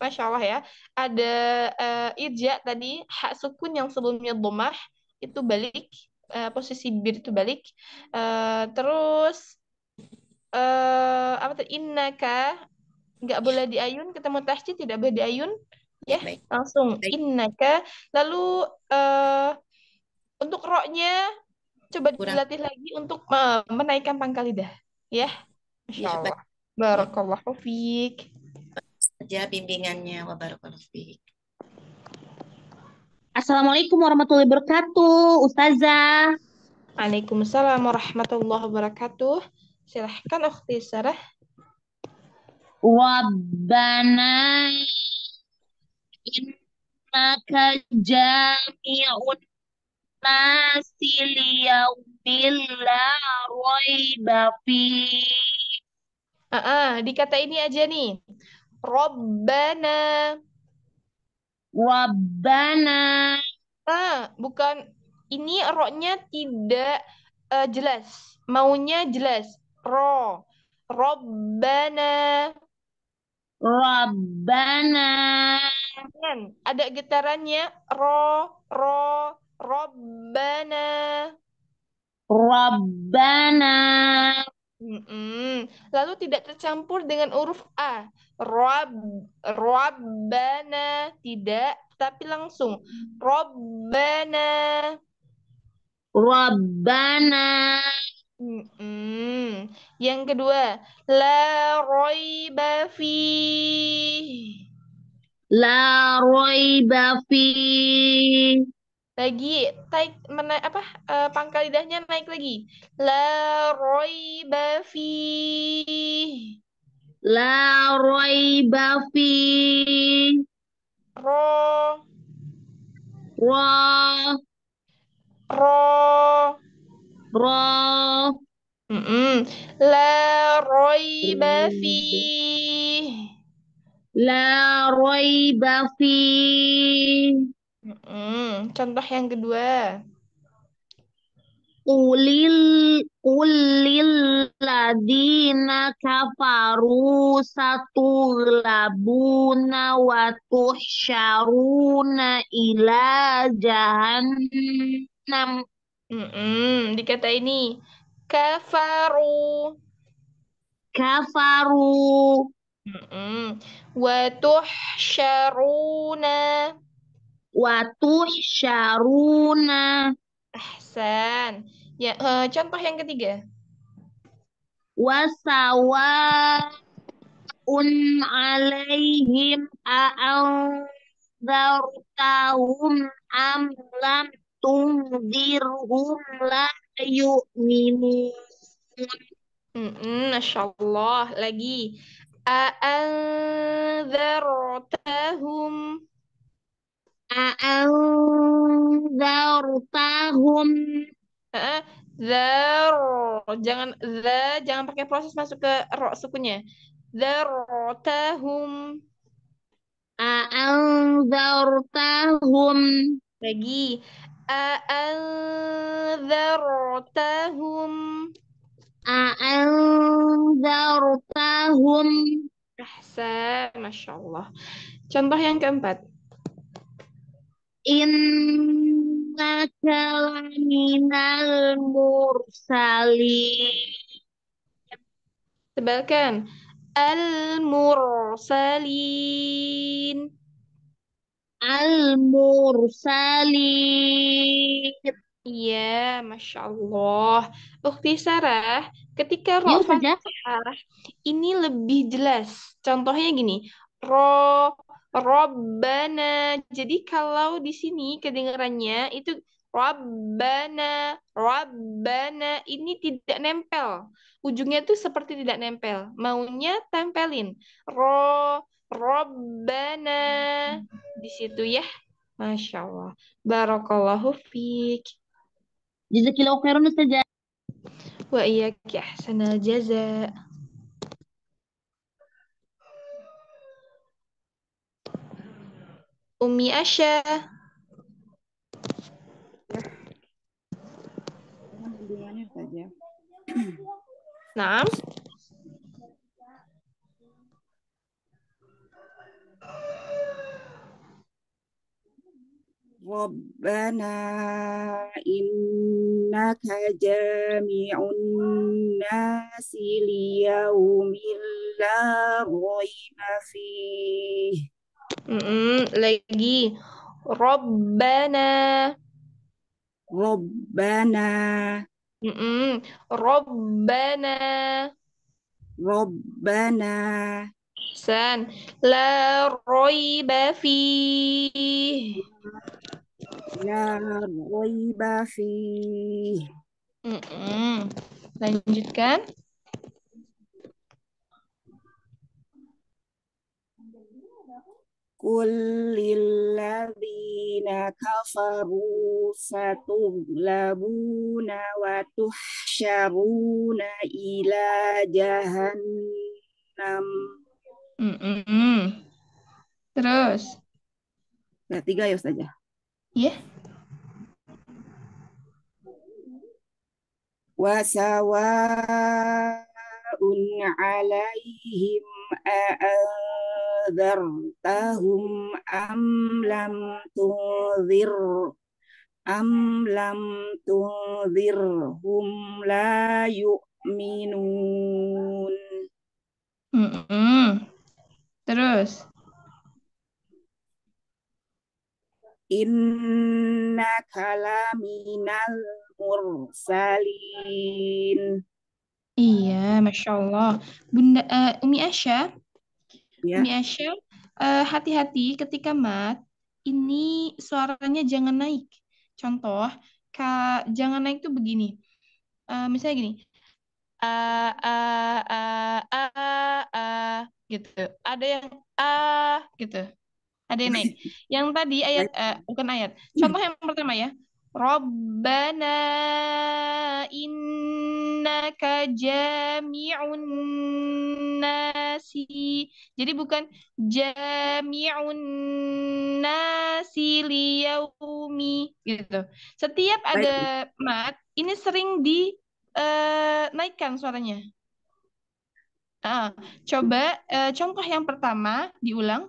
Speaker 3: Masya Allah ya. Ada uh, eh, irja tadi, hak sukun yang sebelumnya domah, itu balik, uh, posisi bir itu balik. Uh, terus, uh, apa tadi, innaka, nggak boleh diayun, ketemu tasjid tidak boleh diayun. Ya, Baik. langsung Baik. innaka. Lalu, uh, untuk roknya, coba Kurang. dilatih lagi untuk uh, menaikkan pangkal lidah. Ya, Masya ya, Allah. Barakallahu fiik
Speaker 2: aja bimbingannya. wabarakatuh
Speaker 3: Assalamualaikum warahmatullahi wabarakatuh, Ustazah. Waalaikumsalam warahmatullahi wabarakatuh. Silahkan Ukhti Sarah. Wabbana
Speaker 6: innaka jami'un
Speaker 3: nasi liyaumin la raiba fi. Ah, ah dikata ini aja nih. Robbana. wabana, Ah, bukan ini roknya tidak uh, jelas. Maunya jelas. Ro. Robbana. Robbana. Kan, ada getarannya ro ro Robbana. Robbana. Mm-mm. Lalu tidak tercampur dengan huruf A. Rob, robbana tidak, tapi langsung robbana. Robbana. Mm-mm. Yang kedua, la roiba fi. La roiba fi lagi taik mena, apa uh, pangkal lidahnya naik lagi la roiba fi la roiba fi
Speaker 5: ro
Speaker 3: ro ro ro mm -mm. la roiba fi la roiba fi Hmm, contoh yang kedua.
Speaker 2: Ulil ulil ladina kafaru satu labuna watu syaruna ila jahannam.
Speaker 3: Hmm, -mm, dikata ini kafaru. Kafaru. Mm
Speaker 2: -mm syaruna.
Speaker 3: Ahsan. Ya, uh, contoh yang ketiga. Wasawaun alaihim
Speaker 5: a'anzartahum am lam
Speaker 3: tundirhum la yu'minun. Mm -mm, Masya Allah. Lagi. A'anzartahum A'anzartahum. Uh, zar. Jangan za, jangan pakai proses masuk ke ro sukunya. Zartahum. A'anzartahum. Lagi. A'anzartahum. A'anzartahum. Ahsan, Masya Allah. Contoh yang keempat innaka al mursalin tebalkan al mursalin al mursalin Iya, Masya Allah. Ukti Sarah, ketika ya, roh ini lebih jelas. Contohnya gini, ro Robbana. Jadi kalau di sini kedengarannya itu Robbana, Robbana ini tidak nempel. Ujungnya itu seperti tidak nempel. Maunya tempelin. Ro, Robbana. Di situ ya. Masya Allah. Barakallahu fiq. Jazakillahu khairan Ustazah. Wa iyyaki ahsanal ya. jazak. أمي أشا نعم
Speaker 7: ربنا
Speaker 5: إنك جامع الناس
Speaker 3: ليوم لا ريب فيه Mm-mm, lagi Robbana. Robbana. Mm-mm, Robbana. Robbana. San. La roiba fi. La roiba fi. Mm-mm. Lanjutkan
Speaker 2: kulilladzina kafaru satughlabuna wa tuhsyaruna ila
Speaker 7: jahannam
Speaker 3: mm -mm.
Speaker 2: terus nah, tiga ya saja iya yeah. wasawa'un
Speaker 3: 'alaihim
Speaker 2: a'adhartahum am lam
Speaker 7: tunzir am lam hum la yu'minun
Speaker 3: mm-hmm. terus innaka laminal mursalin Iya, Masya Allah. Bunda, uh, Umi Asya, ya. Umi Asya, uh, eh, hati-hati ketika mat, ini suaranya jangan naik. Contoh, ka, jangan naik tuh begini. Uh, misalnya gini, a a a a a gitu. Ada yang a gitu. Ada yang naik. Yang tadi ayat uh, bukan ayat. Contoh yang pertama ya. Rabbana innaka jami'un nasi. Jadi bukan jami'un nasi liyaumi gitu. Setiap ada mat ini sering di uh, naikkan suaranya. Uh, coba uh, contoh yang pertama diulang.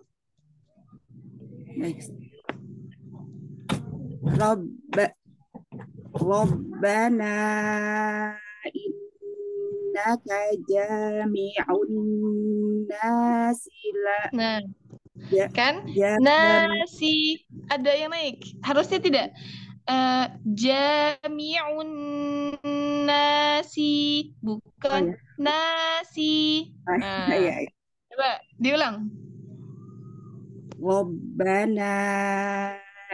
Speaker 3: Baik. رب Robbana, إنك جامع الناس لا nah. Ja, kan ja, nasi ada yang naik harusnya tidak uh, jamiun nasi bukan oh, ya. nasi ah, nah. ya, ya. coba diulang
Speaker 5: Robbana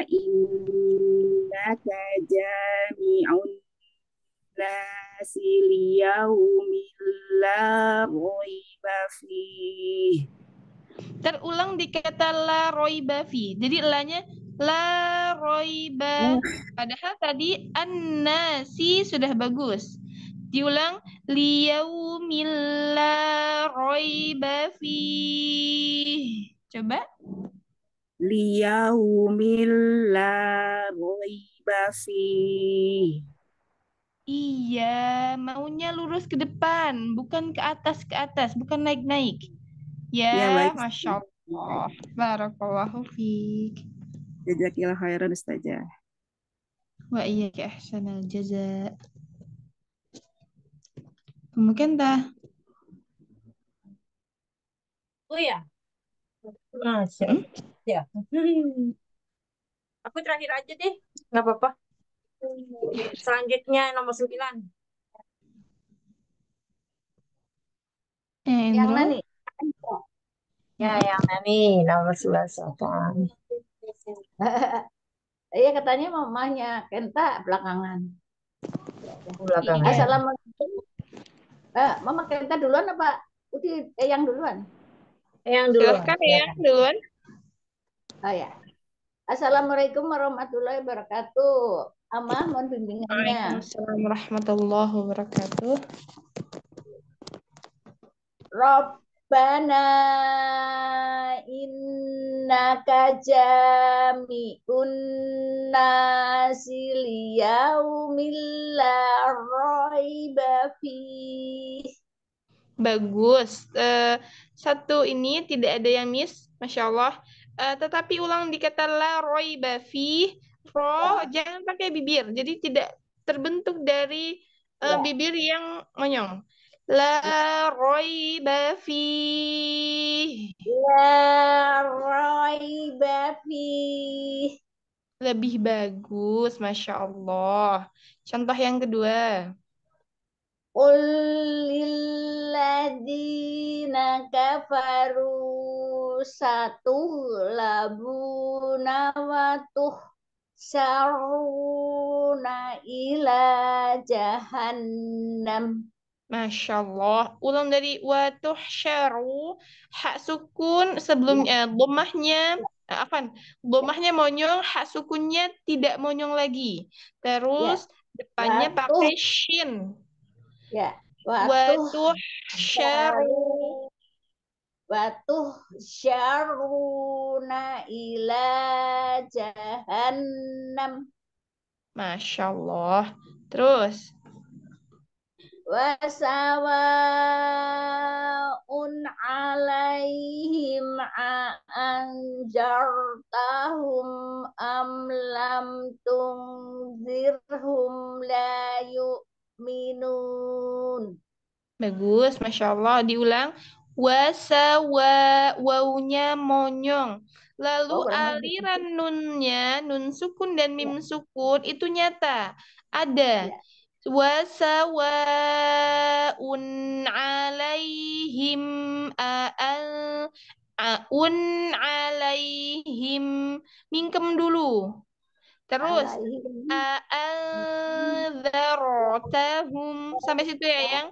Speaker 5: innaka
Speaker 3: jami'un nasi liyaumil la raiba la roiba fi. Jadi elanya la roiba. Padahal tadi annasi sudah bagus. Diulang liyaumil la roiba fi. Coba liyaumil la raiba Iya, maunya lurus ke depan, bukan ke atas ke atas, bukan naik-naik. Ya, ya Masya Allah. Barakallahu fiik. Jazakillah khairan Ustazah. Wa iyyaka ihsanal jaza. Mungkin dah. Oh ya. Masya. Hmm?
Speaker 6: ya.
Speaker 5: Aku terakhir aja deh, nggak apa-apa. Selanjutnya nomor sembilan. Yang mana nih? Ya, yang mana Nomor sebelas satu.
Speaker 6: Iya katanya mamanya Kenta belakangan. Belakangan. Assalamualaikum. Eh, eh, Mama Kenta duluan apa? Udi, eh, yang duluan.
Speaker 1: Yang duluan. Silahkan ya,
Speaker 6: yang duluan. Oh ya. Assalamualaikum warahmatullahi wabarakatuh. Amah mohon
Speaker 3: bimbingannya. Assalamualaikum warahmatullahi wabarakatuh. Rabbana innaka
Speaker 6: jami'un nasi liyaumil
Speaker 3: la raiba Bagus. Uh, satu ini tidak ada yang miss. Masya Allah. Eh, tetapi ulang di kata la roy bafi ro ya. jangan pakai bibir. Jadi tidak terbentuk dari uh, eh, yeah. bibir yang menyong. La Roy bafi La Roy bafi Lebih bagus, Masya Allah. Contoh yang kedua. Qul
Speaker 6: kafaru satu labu nawatuh saruna
Speaker 3: ila jahannam. Masya Allah. Ulang dari watuh syaru. Hak sukun sebelumnya, domahnya, eh, apa? Domahnya monyong, hak sukunnya tidak monyong lagi. Terus ya. depannya Watuh. pakai shin. Ya. syaru.
Speaker 6: syaru. Watuh syaruna ila jahannam.
Speaker 3: Masya Allah. Terus.
Speaker 6: Wasawaun alaihim
Speaker 3: anjartahum
Speaker 6: am lam tungzirhum la yu'minun.
Speaker 3: Bagus, Masya Allah. Diulang wa wawunya monyong. Lalu oh, aliran nunnya, nun sukun dan mim ya. sukun itu nyata. Ada. Ya. un alaihim a un alaihim. Mingkem dulu. Terus iya. a'adzartahum sampai situ ya yang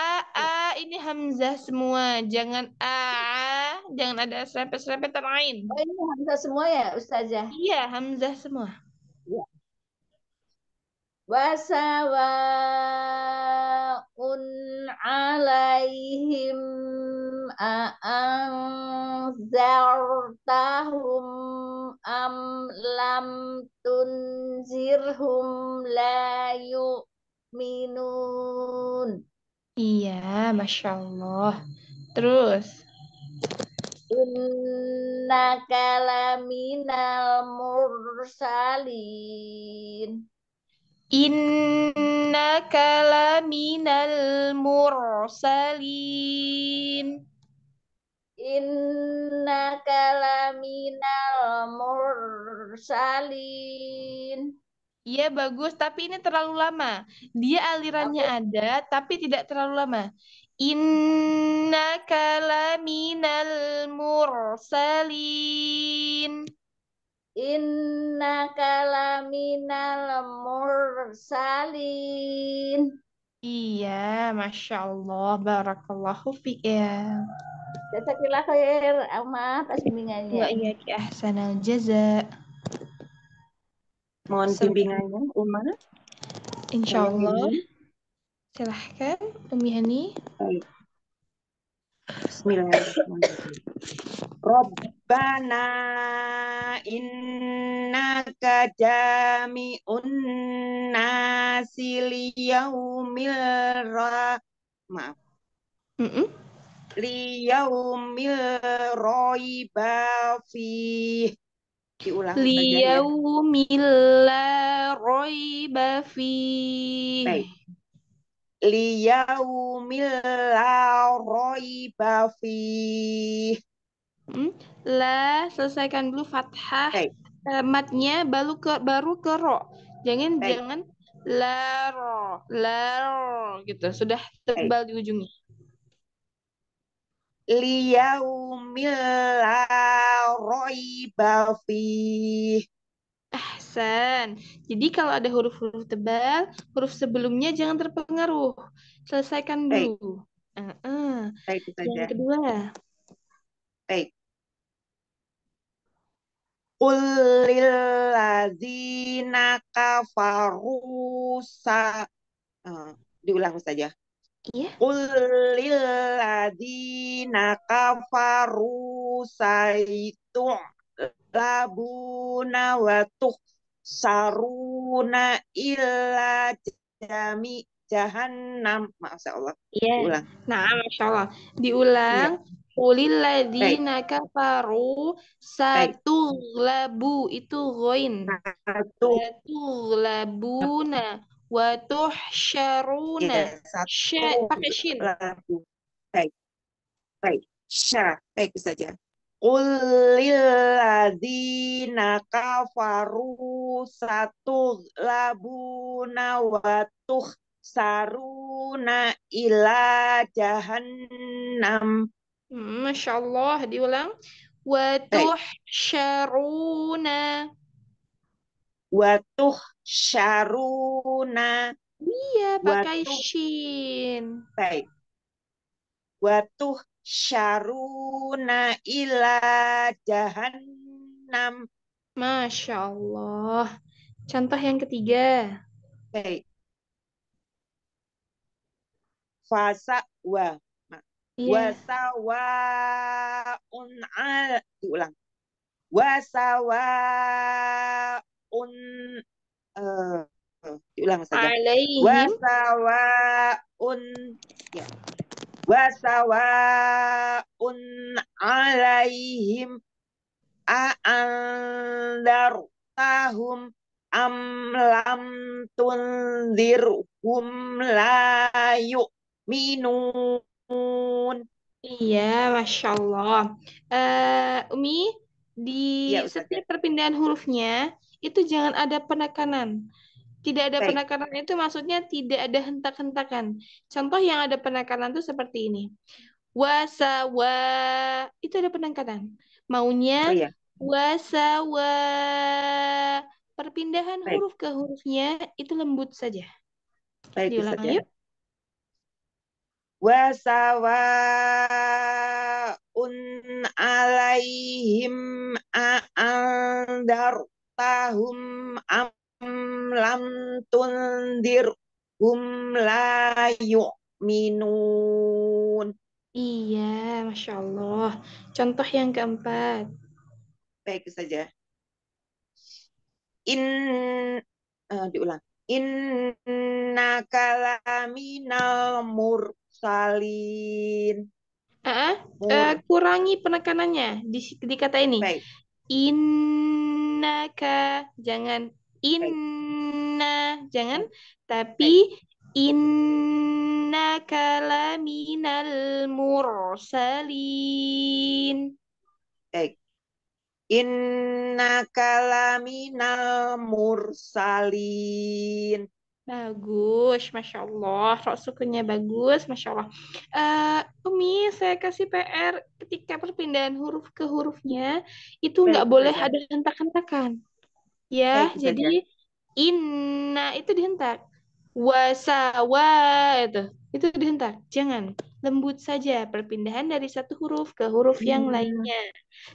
Speaker 3: a a ini hamzah semua, jangan a, -a jangan ada serempet-serempetan lain. Oh, ini hamzah semua ya, Ustazah? Iya, hamzah semua
Speaker 6: wasawaun alaihim a'anzartahum am lam tunzirhum la yu'minun
Speaker 3: Iya, Masya Allah. Terus.
Speaker 6: Inna
Speaker 3: kalaminal mursalin. Innaka laminal mursalin. Innaka laminal mursalin. Iya bagus, tapi ini terlalu lama. Dia alirannya okay. ada, tapi tidak terlalu lama. Innaka laminal mursalin. Inna kalaminal mursalin. Iya, Masya Allah. Barakallahu fiqh. Jazakillah khair
Speaker 6: ama atas bimbingannya. Wa iya
Speaker 3: ki ahsanal jaza.
Speaker 2: Mohon so, bimbingannya, Uma.
Speaker 3: Insya Allah. Silahkan, Umi Hani.
Speaker 2: Bismillahirrahmanirrahim. Rob. Rabbana innaka kajami nasi liyaumil ra maaf mm -mm. yaumil roi bafi
Speaker 3: diulang liyaumil la roi bafi li yaumil la roiba Hmm? La selesaikan dulu fathah hey. Eh, matnya baru ke baru ke ro. Jangan hey. jangan la ro, la ro gitu. Sudah tebal hey. di ujungnya. Liyaumil roiba fi. Ahsan. Jadi kalau ada huruf-huruf tebal, huruf sebelumnya jangan terpengaruh. Selesaikan dulu. Hey. Uh -uh. Hey, Yang kedua. Baik
Speaker 2: ulilazina kafaru sa uh, diulang saja yeah. ulilazina kafaru itu labuna wa saruna illa
Speaker 3: jami jahannam masya Allah yeah. diulang nah masya Allah diulang yeah Kulilladzina kafaru labu itu satu labuna wa tuhsyaruna. Sya pakai shin.
Speaker 2: Baik. Baik. Sya. Baik saja. Kulilladzina kafaru labuna
Speaker 3: wa tuhsyaruna ila jahannam Masya Allah, diulang. watuh syaruna.
Speaker 2: Iya, pakai Watuh. shin. Baik. Watuh syaruna ila jahannam.
Speaker 3: Masya Allah. Contoh yang ketiga. Baik. Fasa wa
Speaker 6: yeah.
Speaker 2: wasawaun al diulang wasawaun uh, diulang
Speaker 3: saja Alaihim. wasawaun ya
Speaker 2: wasawaun alaihim a'andartahum am lam tundirhum la yu'minun
Speaker 3: Iya, Masya Allah. Uh, Umi, di Ya, setiap perpindahan hurufnya, itu jangan ada penekanan. Tidak ada Baik. penekanan itu maksudnya tidak ada hentak-hentakan. Contoh yang ada penekanan itu seperti ini. Wasawa, itu ada penekanan. Maunya Oh ya. wasawa. Perpindahan Baik. huruf ke hurufnya itu lembut saja.
Speaker 2: Baik, Diulang yuk
Speaker 3: wasawaun alaihim
Speaker 2: a'andar tahum am lam tundir hum la yu'minun.
Speaker 3: Iya, Masya Allah. Contoh yang keempat. Baik
Speaker 2: saja. In, uh, diulang. Inna kalaminal mur salin
Speaker 3: uh, uh, kurangi penekanannya di, di kata ini Baik. innaka jangan inna Baik. jangan tapi Baik. innaka laminal mursalin Baik. Inna kalaminal mursalin. Bagus, Masya Allah. Rok sukunya bagus, Masya Allah. Uh, eh, Umi, saya kasih PR ketika perpindahan huruf ke hurufnya, itu nggak boleh ada hentak-hentakan. Ya, Baik, jadi ina inna itu dihentak. Wasawa itu, itu dihentak. Jangan, lembut saja perpindahan dari satu huruf ke huruf hmm. yang iya. lainnya.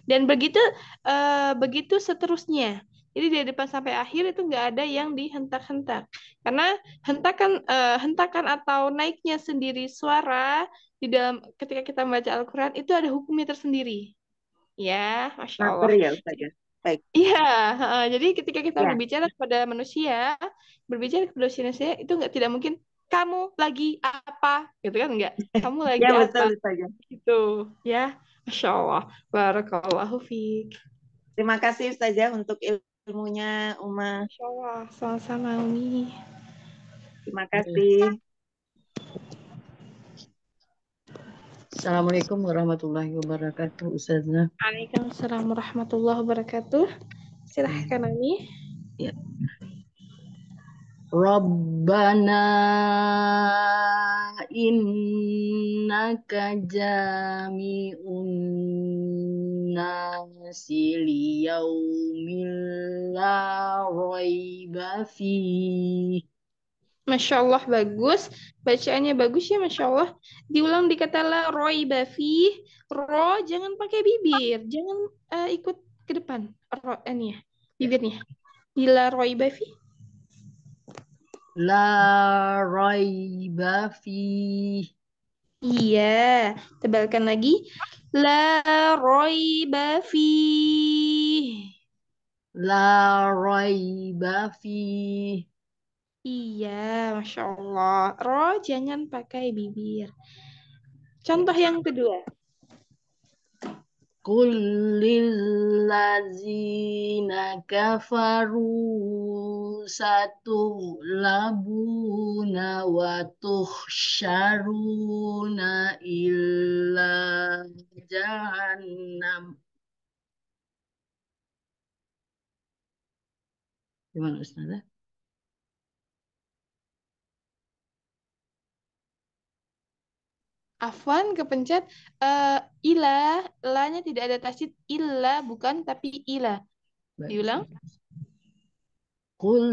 Speaker 3: Dan begitu, uh, begitu seterusnya jadi dari depan sampai akhir itu nggak ada yang dihentak-hentak. Karena hentakan uh, eh, hentakan atau naiknya sendiri suara di dalam ketika kita membaca Al-Qur'an itu ada hukumnya tersendiri. Ya, Masya Allah. Ya, ya, Baik. Iya, jadi ketika kita ya. berbicara kepada manusia, berbicara kepada manusia itu nggak tidak mungkin kamu lagi apa gitu kan enggak kamu ya, lagi ya, betul, apa betul, ya. gitu ya masya allah barakallahu fiik terima kasih saja untuk ilmu ilmunya Uma. Insyaallah, sama-sama Umi. Terima kasih.
Speaker 6: Assalamualaikum warahmatullahi wabarakatuh, Ustazah.
Speaker 3: Waalaikumsalam warahmatullahi wabarakatuh. Silahkan Umi.
Speaker 6: Ya.
Speaker 2: Rabbana innaka jami'un nasi liyaumil la raiba bafi.
Speaker 3: Masya Allah bagus, bacaannya bagus ya Masya Allah. Diulang dikata la roy bafi, ro jangan pakai bibir, jangan uh, ikut ke depan ro ini eh, ya, bibirnya. Di roy bafi. La roy bafi. Iya, tebalkan lagi. La roiba fi. La roiba fi. Iya, Masya Allah. Ro jangan pakai bibir. Contoh
Speaker 2: yang kedua. Kulillazina kafaru satughlabuna wa tuhsyaruna illa jahannam.
Speaker 4: Gimana Ustazah?
Speaker 3: Afwan kepencet uh, ila, lanya tidak ada tasdid ila bukan tapi ila.
Speaker 2: Diulang. Qul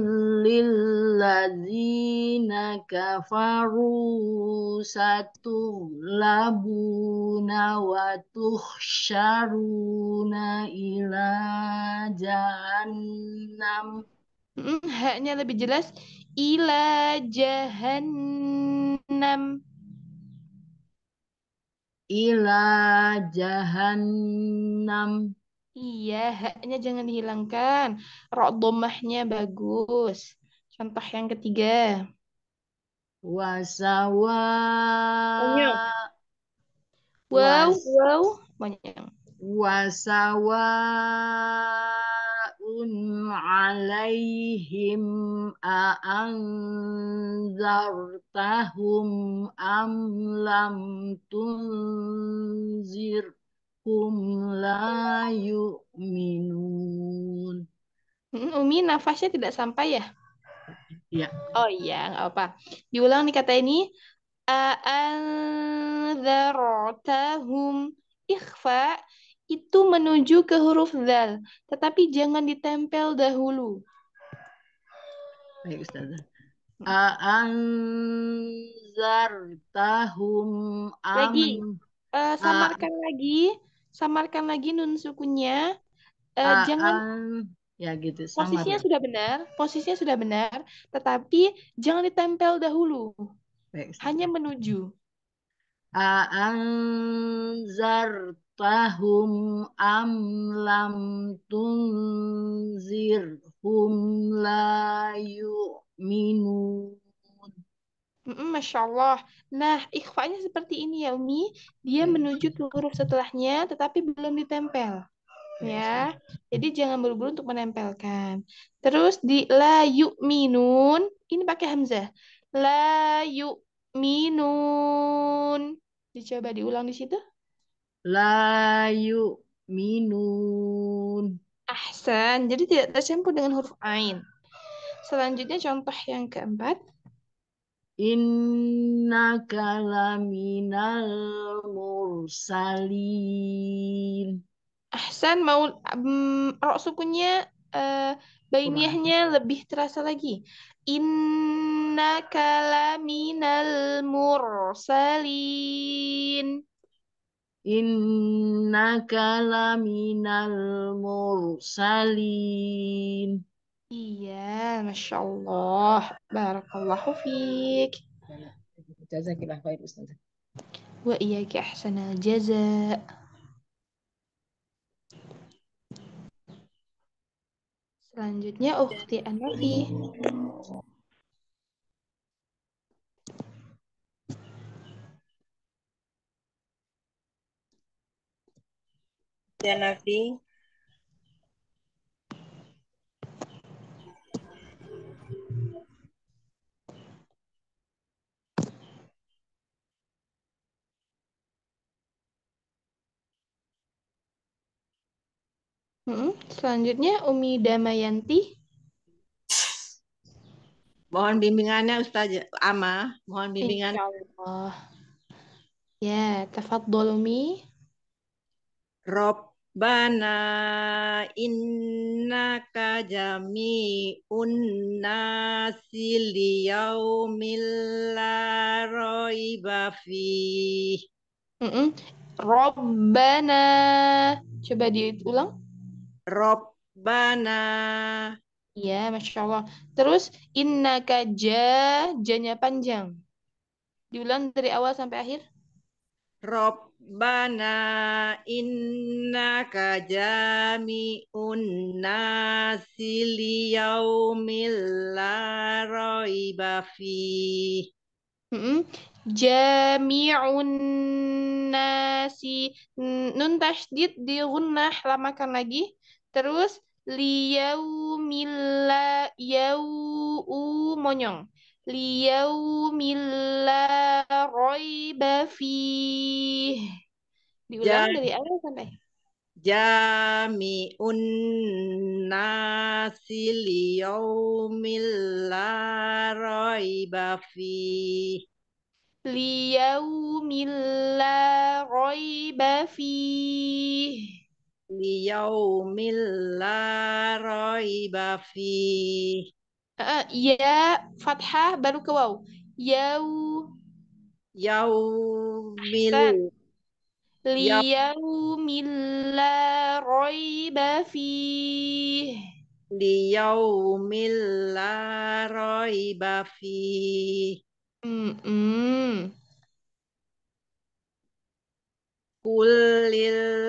Speaker 3: kafaru
Speaker 2: kafaru satughlabuna wa tuhsyaruna ila
Speaker 3: jahannam. Haknya lebih jelas. Ila jahannam ila jahannam. Iya, haknya jangan dihilangkan. Rok domahnya bagus. Contoh yang ketiga. Wasawa.
Speaker 6: Wow, wow. Banyak. Wasawa. عليهم أأنذرتهم أم لم تنذرهم
Speaker 3: لا يؤمنون Umi nafasnya tidak sampai ya? Iya. Oh iya, nggak apa. Diulang nih kata ini. A'anzartahum ikhfa itu menuju ke huruf dal, tetapi jangan ditempel dahulu. Baik, Ustazah. tahum am Lagi, uh, eh, samarkan A lagi, samarkan lagi nun sukunya. Uh, jangan
Speaker 5: ya gitu samar. Posisinya sudah
Speaker 3: benar, posisinya sudah benar, tetapi jangan ditempel dahulu. Baik, Hanya menuju. Aanzar fahum am lam hum la yu'minun. Masya Allah. Nah, ikhfanya seperti ini ya Umi. Dia hmm. menuju ke huruf setelahnya tetapi belum ditempel. Ya. Iya, Jadi jangan buru-buru untuk menempelkan. Terus di la yu'minun, ini pakai hamzah. La yu'minun. Dicoba diulang di situ
Speaker 2: layu minun.
Speaker 3: Ahsan. Jadi tidak tercampur dengan huruf ain. Selanjutnya contoh yang keempat. Inna kalaminal mursalin. Ahsan mau um, rok sukunya uh, bainiahnya lebih terasa lagi. Inna kalaminal mursalin. Innaka laminal mursalin. Iya, Masya Allah. Barakallahu fiik. Jazakillah khair, Ustazah. Wa iyaki ahsanal jaza. Selanjutnya, Ukti Anafi.
Speaker 6: Janafi.
Speaker 3: Iya, hmm, selanjutnya Umi Damayanti. Mohon bimbingannya Ustaz Ama, mohon bimbingan. Ya, Ya, tafadhol
Speaker 2: Umi. Rob Rabbana innaka jami'un nasi liyaumil la raiba fih. Mm
Speaker 3: Rabbana. Coba diulang. Rabbana. Ya, Masya Allah. Terus, inna ja, janya panjang. Diulang dari awal sampai akhir. Rabbana.
Speaker 2: Rabbana inna kajami nasi liyaumil la raiba
Speaker 3: fi. Mm -hmm. Jami'un nasi nun tasdid di gunnah lamakan lagi. Terus liyaumil la yau monyong liyaumil roiba fi
Speaker 2: Diulang dari awal sampai Jami'un nasi liyaumil
Speaker 3: roiba fi fih. roiba mila raiba roiba fi mila ya fathah baru ke waw yau mil. Kan. Liyau milla raiba fi. liyau milla raiba fi.
Speaker 2: mm -mm. kulil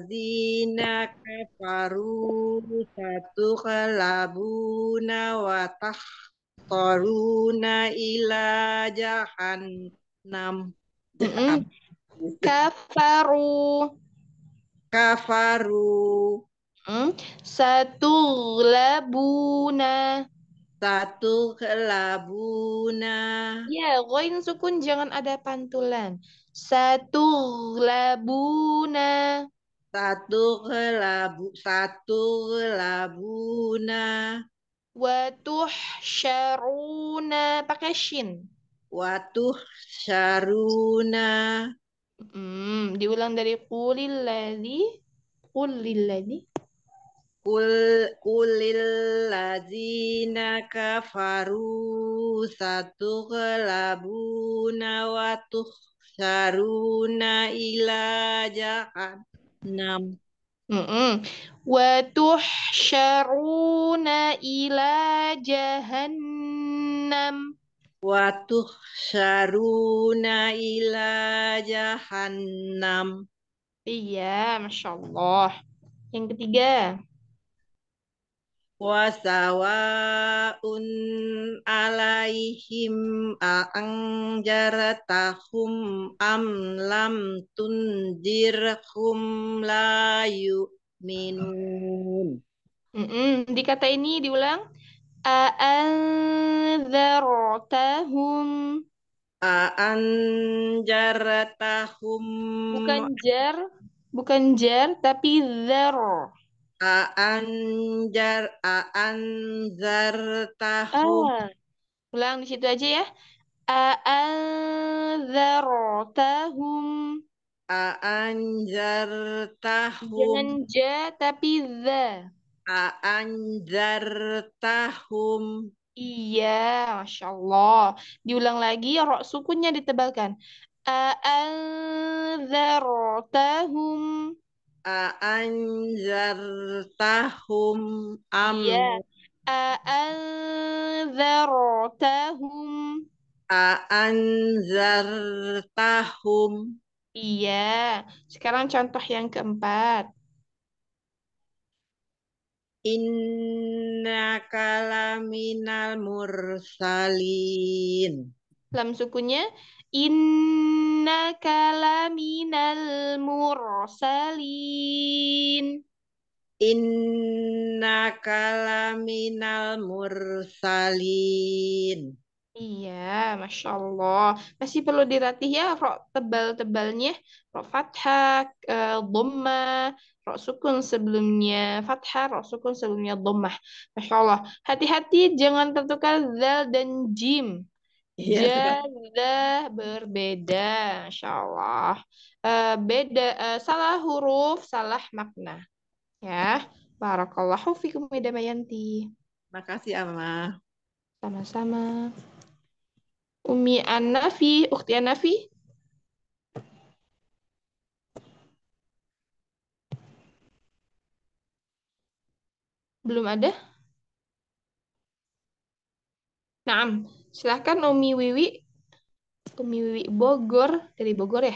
Speaker 2: Wallazina kafaru satu kalabuna watah toruna ila jahanam. Mm
Speaker 3: Kafaru.
Speaker 2: Kafaru. Hmm?
Speaker 3: Satu labuna. Satu labuna. Ya, koin sukun jangan ada pantulan. Satu labuna satu kelabu satu kelabuna watuh syaruna pakai shin watuh syaruna hmm, diulang dari kulil lagi Kul
Speaker 2: kulil lazina kafaru satu kelabuna watuh saruna ila enam.
Speaker 3: Mm-mm. Wa tuhsyaruna ila jahannam. Wa tuhsyaruna ila jahannam. Iya, Masya Allah. Yang ketiga
Speaker 2: wasawaun alaihim angjaratahum am lam tundirhum la yu'minun.
Speaker 3: Mm -mm. Di kata ini diulang. A'anzartahum. A'anjartahum. Bukan jar, bukan jar, tapi zar. Aanjar aanzartahum. Ah, ulang di situ aja ya. Aanzartahum. Aanzartahum. Jangan ja tapi the. Aanzartahum. Iya, Masya Allah. Diulang lagi, rok sukunnya ditebalkan. Aanzartahum a'anzartahum am a'anzartahum ya, a'anzartahum Iya. Sekarang contoh yang keempat. Inna kalaminal mursalin. Lam sukunya innaka kalaminal mursalin innaka kalaminal mursalin Iya, Masya Allah. Masih perlu dilatih ya, rok tebal-tebalnya. Rok fathah, e, eh, dhamma, rok sukun sebelumnya fathah, rok sukun sebelumnya dhammah. Masya Allah. Hati-hati jangan tertukar zal dan jim. Iya. Janda berbeda, Masya Allah. Uh, beda, uh, salah huruf, salah makna. Ya, barakallahu fikum ya Mayanti. Makasih Ama. Sama-sama. Umi Anafi, Ukti Anafi. Belum ada? Naam. Silahkan Umi Wiwi. Umi Wiwi Bogor, dari Bogor ya?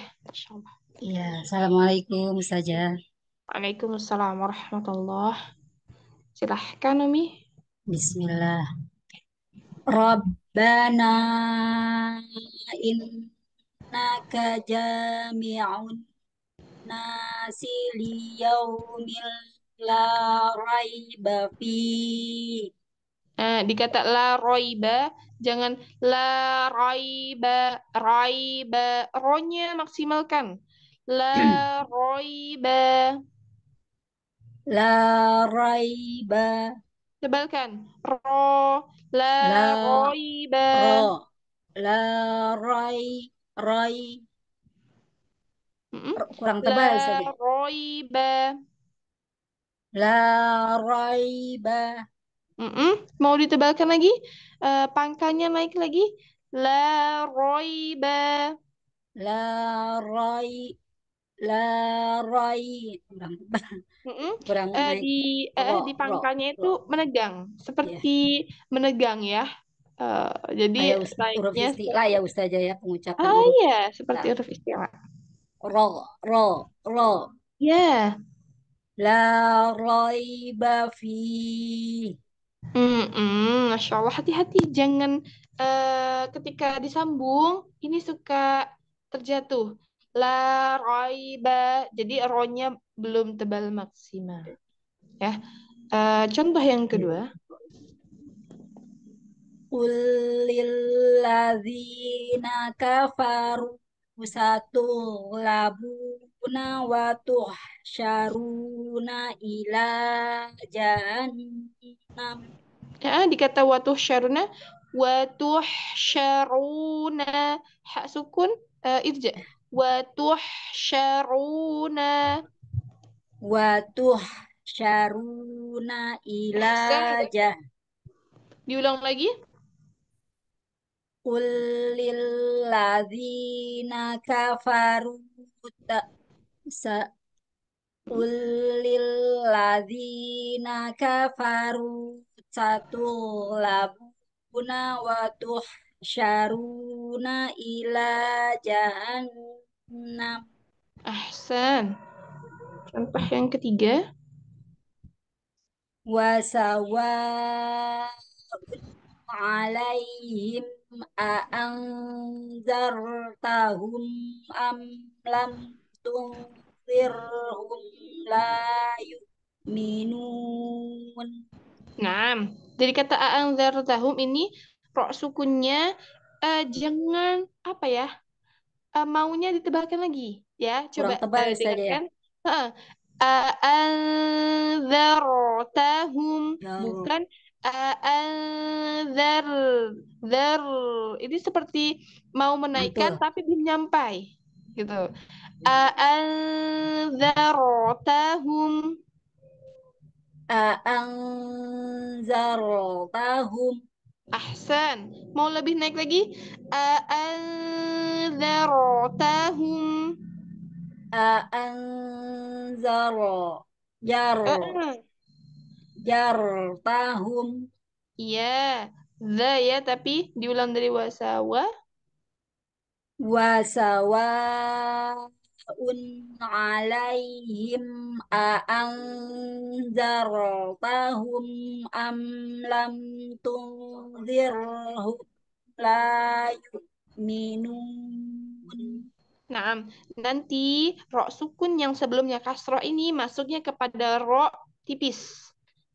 Speaker 5: Iya, Assalamualaikum saja.
Speaker 3: Waalaikumsalam warahmatullah. Silahkan Umi.
Speaker 5: Bismillah. Rabbana innaka jami'un nasi liyaumil
Speaker 3: la raiba Nah, dikata la roiba, jangan la roiba, roiba, ronya maksimalkan. La roiba. La roiba. Tebalkan. Ro, la, la roiba. Ro.
Speaker 5: La roi, roi.
Speaker 3: Kurang tebal. La roiba. La roiba. Mm-mm. Mau ditebalkan lagi? Uh, pangkalnya naik lagi. La roiba. La roi. La roi. Mm-mm. uh, Di, uh, di pangkalnya itu ro. menegang. Seperti yeah. menegang ya. Uh, jadi Ayah, ya Ustaz, huruf istilah
Speaker 5: ya Ustazah ya pengucapan. Oh huruf. iya, seperti huruf
Speaker 3: istilah. Ro,
Speaker 5: ro, ro. Ya. Yeah. La roiba
Speaker 3: fi hmm, Masya Allah, hati-hati jangan, uh, ketika disambung ini suka terjatuh. La roiba. jadi ronya belum tebal maksimal, ya. Uh, contoh yang kedua. ulil
Speaker 5: kafaru labu watu syaruna ila jahannam.
Speaker 3: Ya, dikata watu syaruna watu syaruna hak sukun uh, eh, irja. watu syaruna watu syaruna
Speaker 5: ila jahannam. Diulang lagi. Ulilladzina kafaru sa Ulilladzina kafaru satu labu labuna wa syaruna ila jahannam. Ahsan. Contoh yang
Speaker 3: ketiga.
Speaker 5: Wasawa alaihim aanzartahum am lam tunzirhum la yu'minun.
Speaker 3: Naam. Jadi kata aanzartahum ini pro sukunya uh, eh, jangan apa ya? Uh, maunya ditebalkan lagi ya. Coba tebal uh, eh, saja ya. ya? Heeh. Uh, aanzartahum bukan anzar zar ini seperti mau menaikkan Betul. tapi belum nyampai gitu anzarotahum anzarotahum ahsan mau lebih naik lagi anzarotahum anzaro jaro jartahum. Iya, the ya tapi diulang dari wasawa. Wasawa un
Speaker 5: alaihim tahum
Speaker 3: am lam tunzirhum la yu'minun. Nah, nanti roh sukun yang sebelumnya kasro ini masuknya kepada roh tipis.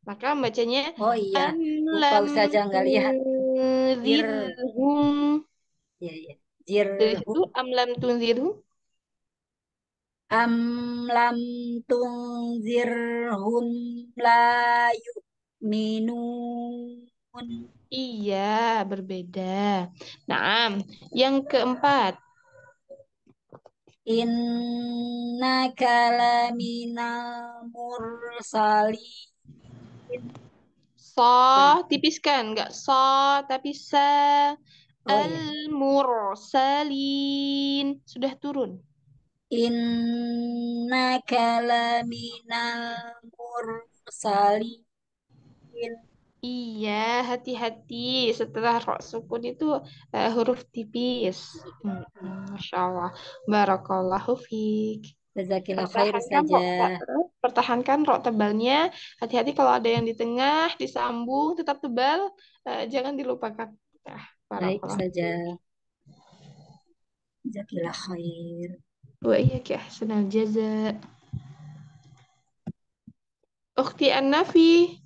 Speaker 3: Maka bacanya Oh iya, lupa saja nggak lihat. Zirhum. Iya, iya. Zirhum. Itu amlam tunzirhum.
Speaker 5: Amlam tunzirhum la
Speaker 3: yu'minun. Iya, berbeda. Nah, yang keempat. Inna kalamina mursalin. So, iya. kan, nggak so, tapi sa. Oh, iya. Al-mursalin. Sudah turun. Inna kalaminal mursalin. Iya, hati-hati. Setelah roh sukun itu uh, huruf tipis. Hmm, Masya Allah. Barakallahu fiqh. Jazakillah khair saja. Rok, pertahankan rok tebalnya. Hati-hati kalau ada yang di tengah, disambung, tetap tebal. Uh, jangan dilupakan. Nah, Baik para. saja. Jazakillah khair. Wa ya senang jaza. Ukti An-Nafi.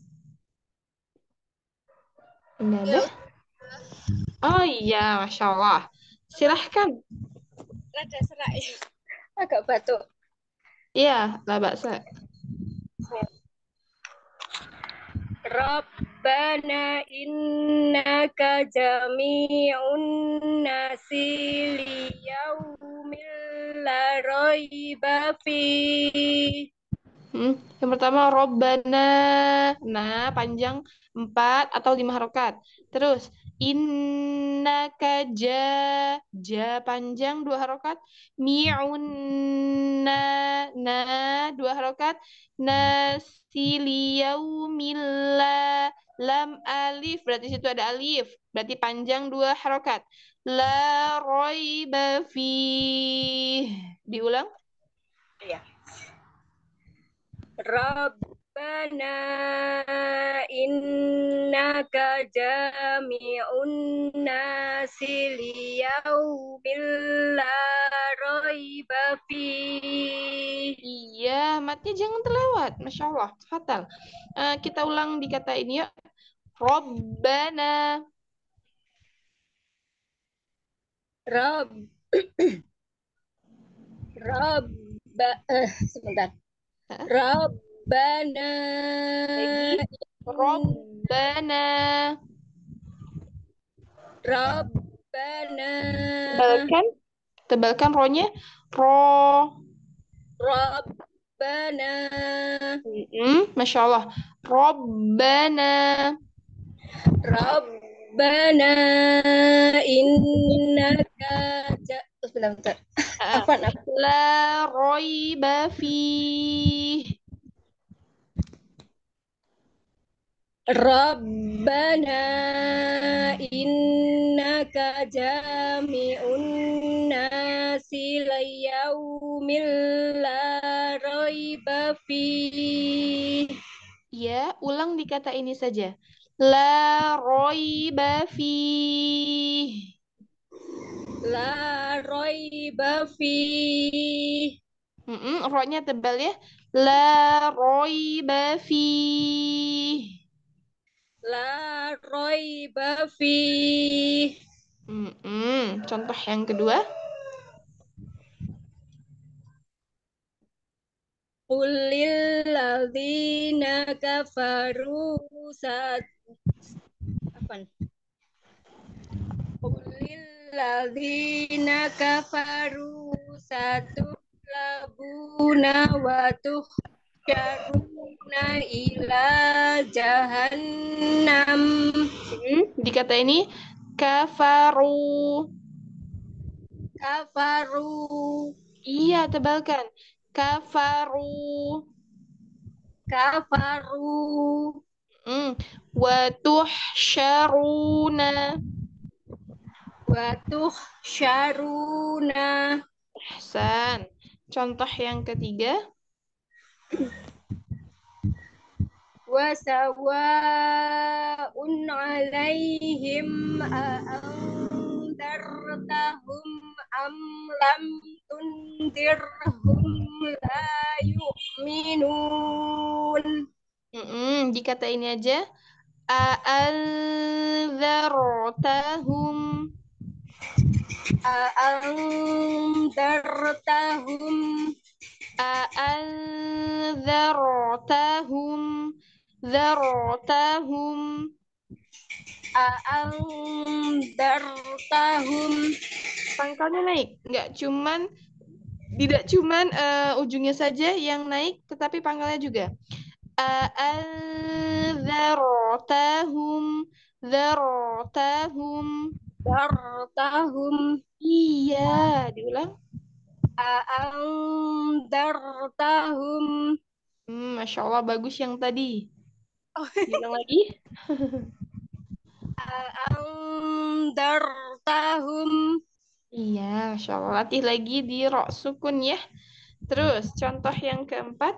Speaker 3: Ya. Oh iya, Masya Allah. Silahkan.
Speaker 1: Rada serak ya. Agak batuk.
Speaker 3: Iya, lah baksa.
Speaker 1: Rabbana innaka jami'un nasi liyaumil la raiba
Speaker 3: fi. Hmm, yang pertama Rabbana. Nah, panjang 4 atau 5 harokat. Terus Inna kaja ja panjang dua harokat mi'unna na dua harokat mila lam alif berarti situ ada alif berarti panjang dua harokat la roy bafi diulang
Speaker 1: iya Rob Rabbana innaka jami'un nasi
Speaker 3: liyaumil la raiba fi. Iya, matnya jangan terlewat. Masya Allah, fatal. Uh, kita ulang di kata ini ya. Rabbana. Rabb. Rabb.
Speaker 1: Uh, sebentar. Rabb Rabbana. Rabbana. Rabbana.
Speaker 3: Tebalkan. Tebalkan ronya. Ro.
Speaker 1: Rabbana.
Speaker 3: Mm -hmm. Masya Allah.
Speaker 1: Rabbana. Rabbana
Speaker 3: Inna. Terus bentar, bentar. Apa, apa? La roiba fih.
Speaker 1: Rabbana innaka jami'un nasi layaumil
Speaker 3: la raiba fi. Ya, ulang di kata ini saja. La raiba fi. La raiba fi. Mm -mm, tebal ya. La raiba fi. La roy bafi. Mm -mm. Contoh yang kedua.
Speaker 1: Kulil ladina kafaru sat apa? Kulil ladina kafaru satu labuna watuh Ya'una ila
Speaker 3: jahannam. Hmm, dikata ini kafaru. Kafaru. Iya, tebalkan. Kafaru. Kafaru. Hmm. Watuh syaruna. Ihsan. Contoh yang ketiga.
Speaker 1: وسواء عليهم أأنذرتهم أم لم
Speaker 3: تنذرهم لا يؤمنون mm -mm, ini aja A'anzartahum أأنذرتهم ذرتهم أأنذرتهم pangkalnya naik nggak cuman tidak cuman uh, ujungnya saja yang naik tetapi pangkalnya juga أأنذرتهم ذرتهم ذرتهم iya diulang Aandartahum. Hmm, Masya Allah, bagus yang tadi. Oh. Bilang lagi. Aandartahum. Iya, Masya Allah. Latih lagi di rok sukun ya. Terus, contoh yang keempat.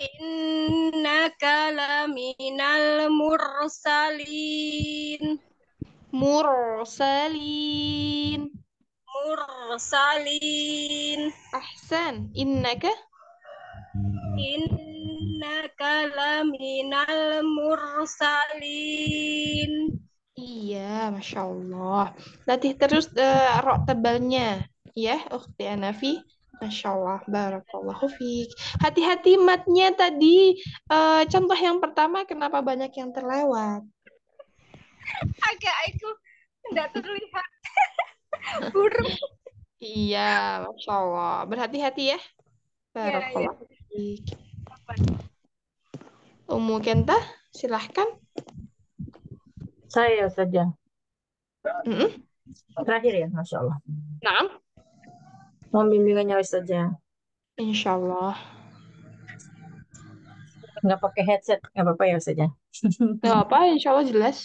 Speaker 3: Inna
Speaker 1: kalaminal mursalin. Mursalin mursalin. Ahsan, innaka? Innaka laminal
Speaker 3: mursalin. Iya, Masya Allah. Latih terus uh, rok tebalnya. Ya, ukhti Anafi. Masya Allah, Barakallahu Fik. Hati-hati matnya tadi. Uh, contoh yang pertama, kenapa banyak yang terlewat?
Speaker 1: Agak itu tidak terlihat
Speaker 3: buruk iya masya allah berhati-hati ya iya, iya. Barakallah. Ya, ya. Kenta, silahkan. Saya saja. Ya. Mm -hmm.
Speaker 5: Terakhir ya, Masya Allah. Nah. bimbingannya saja. Ya? Insya Allah. Nggak pakai headset, nggak apa-apa ya saja. Ya? Nggak apa, insya Allah jelas.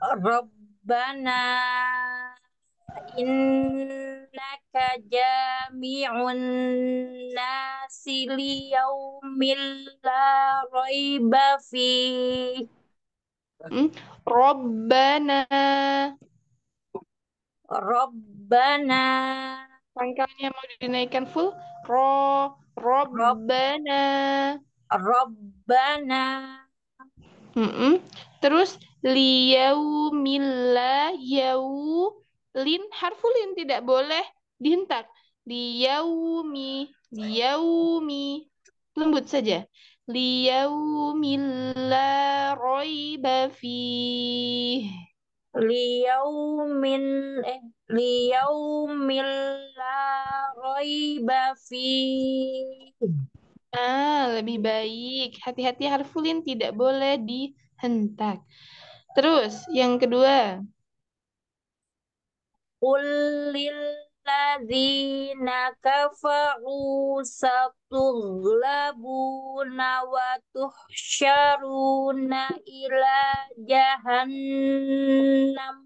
Speaker 5: Robbana innaka jami'un nasi li
Speaker 3: la raiba fi hmm, Rabbana Rabbana pangkalnya mau dinaikkan full ro Rabbana Rabbana mm -mm. terus liyaumil la yaumil lin harfu lin tidak boleh dihentak liyaumi liyaumi lembut saja liyaumil la raiba fih liyaumin eh liyaumil la raiba fih ah lebih baik hati-hati harfulin tidak boleh dihentak terus yang kedua
Speaker 5: Kullilladzina
Speaker 3: kafaru
Speaker 5: satughlabuna wa tuhsyaruna
Speaker 3: ila jahannam.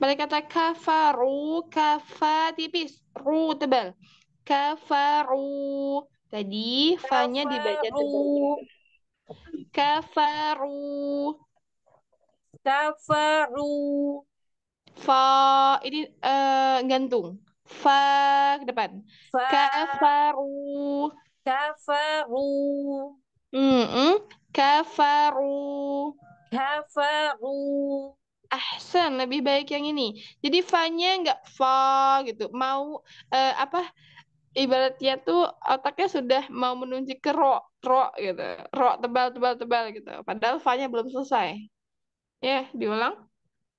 Speaker 3: Balik kata kafaru, kafa tipis, ru tebal. Kafaru. Tadi fa-nya dibaca tebal. Kafaru. Kafaru fa ini uh, gantung fa ke depan fa, kafaru kafaru mm -mm. kafaru kafaru ahsan lebih baik yang ini jadi fanya nya nggak fa gitu mau uh, apa ibaratnya tuh otaknya sudah mau menunjuk ke ro ro gitu ro tebal tebal tebal gitu padahal fanya belum selesai ya diulang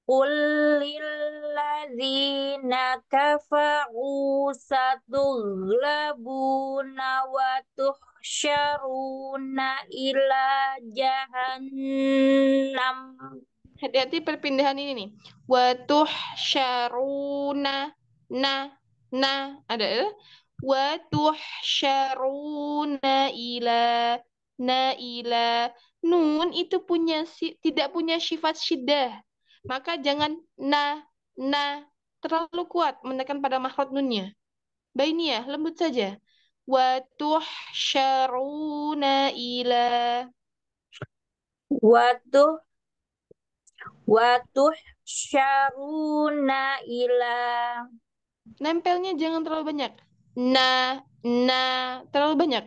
Speaker 3: Kulilladzina kafaru satughlabuna wa tuhsyaruna ila jahannam. Hati-hati perpindahan ini nih. Wa tuhsyaruna na na ada ya? Wa tuhsyaruna ila na ila nun itu punya tidak punya sifat syiddah maka jangan na, na, terlalu kuat menekan pada makhluk nunnya. Bainiyah, lembut saja. Wa tuhsyaruna ila wa tuh wa tuhsyaruna ila Nempelnya jangan terlalu banyak. Na, na, terlalu banyak.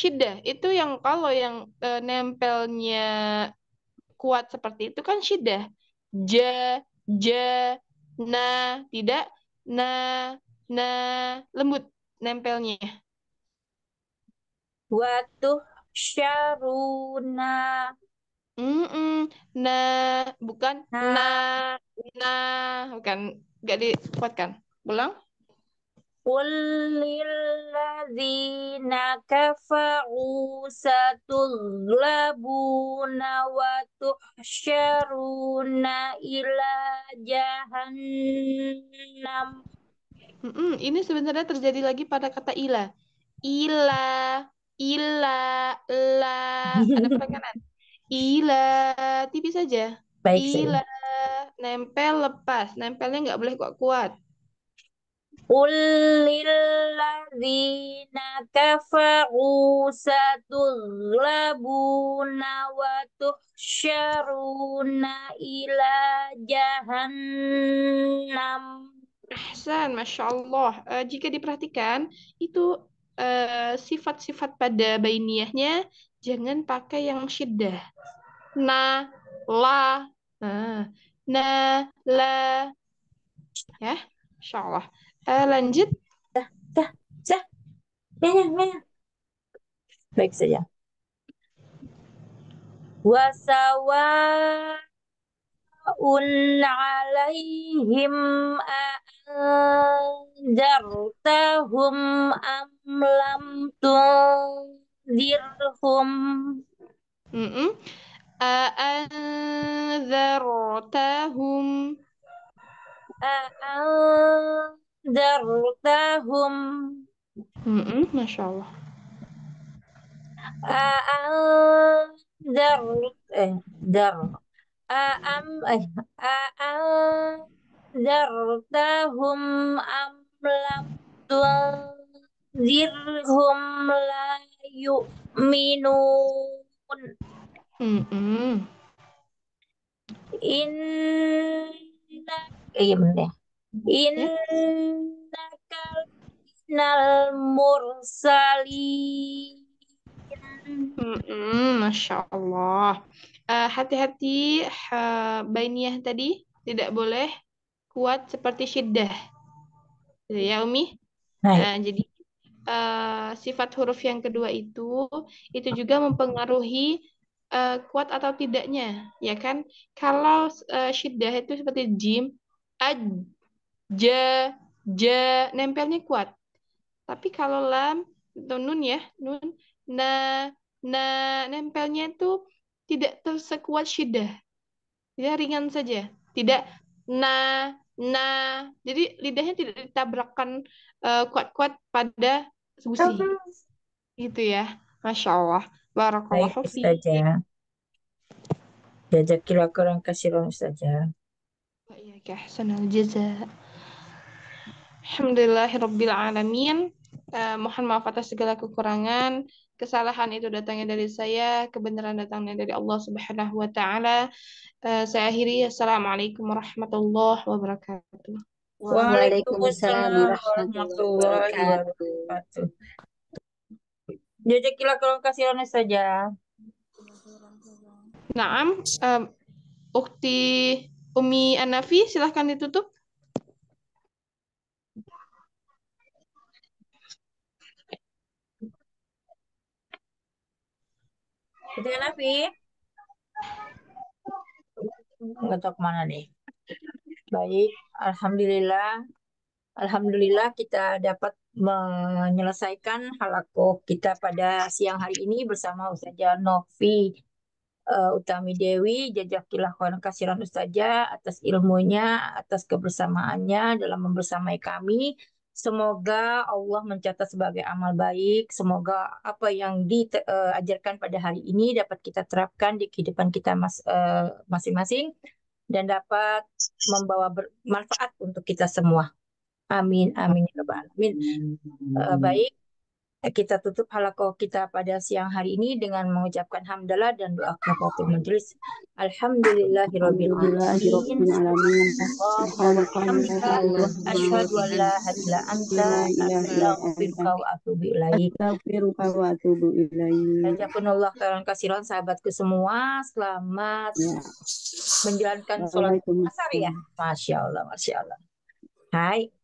Speaker 3: Syiddah, itu yang kalau yang e, nempelnya kuat seperti itu kan syiddah je, je, na, tidak, na, na, lembut nempelnya. waktu syaruna. Mm -mm. na bukan na, na na. bukan, nggak dikuatkan. Ulang. قل للذين كفروا ستغلبون
Speaker 5: وتحشرون إلى
Speaker 3: جهنم mm -mm, ini sebenarnya terjadi lagi pada kata ila ila ila la ada penekanan ila tipis saja Baik, ila nempel lepas nempelnya nggak boleh kuat-kuat Ulilladzina kafaru satughlabuna wa tuhsyaruna ila jahannam. Ahsan, Masya Allah. Uh, jika diperhatikan, itu eh, sifat-sifat uh, pada bainiyahnya jangan pakai yang syiddah. Na, la, nah, na, la. Ya, Masya Allah. Uh, lanjut. Dah, dah, dah. Nanya, nanya. Ya, ya.
Speaker 5: Baik saja. Wasawa alaihim andartahum
Speaker 3: amlam tunzirhum mm -mm. Darutahum, mm -mm, Masya Allah
Speaker 5: A'andar eh dar A'am eh Tahum am lam
Speaker 2: tunzirhum la
Speaker 5: yu'minun mm -mm. Inna iya bener ya. Inna minal
Speaker 3: mursali. Mm-mm, Masya Allah. Eh, hati-hati uh, bainiyah tadi tidak boleh kuat seperti syiddah. Gitu ya Umi? Nah, uh, jadi uh, sifat huruf yang kedua itu itu juga mempengaruhi uh, kuat atau tidaknya, ya kan? Kalau uh, syiddah itu seperti jim, aj je je nempelnya kuat. Tapi kalau lam atau nun ya, nun na na nempelnya itu tidak tersekuat syidah. Ya ringan saja, tidak na na. Jadi lidahnya tidak ditabrakkan eh, kuat-kuat uh, kuat pada gusi. Gitu ya. Masya Allah. Barakallahu fiik. saja.
Speaker 5: kira-kira kasih saja.
Speaker 3: Ya, kah, senang jazaa. Alhamdulillahirrabbilalamin. Uh, eh, mohon maaf atas segala kekurangan. Kesalahan itu datangnya dari saya, kebenaran datangnya dari Allah Subhanahu wa taala. Uh, saya akhiri assalamualaikum warahmatullahi wabarakatuh.
Speaker 5: Waalaikumsalam warahmatullahi
Speaker 4: wabarakatuh.
Speaker 3: Jadi kila kalau kasih saja. Naam, um, Ukti Umi Anafi silahkan ditutup.
Speaker 1: Gitu ya, Nafi?
Speaker 6: Nggak tahu kemana nih.
Speaker 5: Baik, Alhamdulillah. Alhamdulillah kita dapat menyelesaikan halako kita pada siang hari ini bersama Ustazah Novi uh, Utami Dewi. Jazakilah kawan kasiran Ustazah atas ilmunya, atas kebersamaannya dalam membersamai kami. Semoga Allah mencatat sebagai amal baik. Semoga apa yang diajarkan eh, uh, pada hari ini dapat kita terapkan di kehidupan kita masing eh, masing-masing dan dapat membawa manfaat untuk kita semua. Amin, amin, ya
Speaker 4: Uh, baik,
Speaker 5: Eh, kita tutup halako kita pada siang hari ini dengan mengucapkan hamdalah dan doa kafatul majlis. Alhamdulillahirabbil alamin. Asyhadu anta sahabatku
Speaker 6: semua. Selamat ya. menjalankan sholat asar ya.
Speaker 7: Masya
Speaker 5: Allah, Masya Allah. Hai.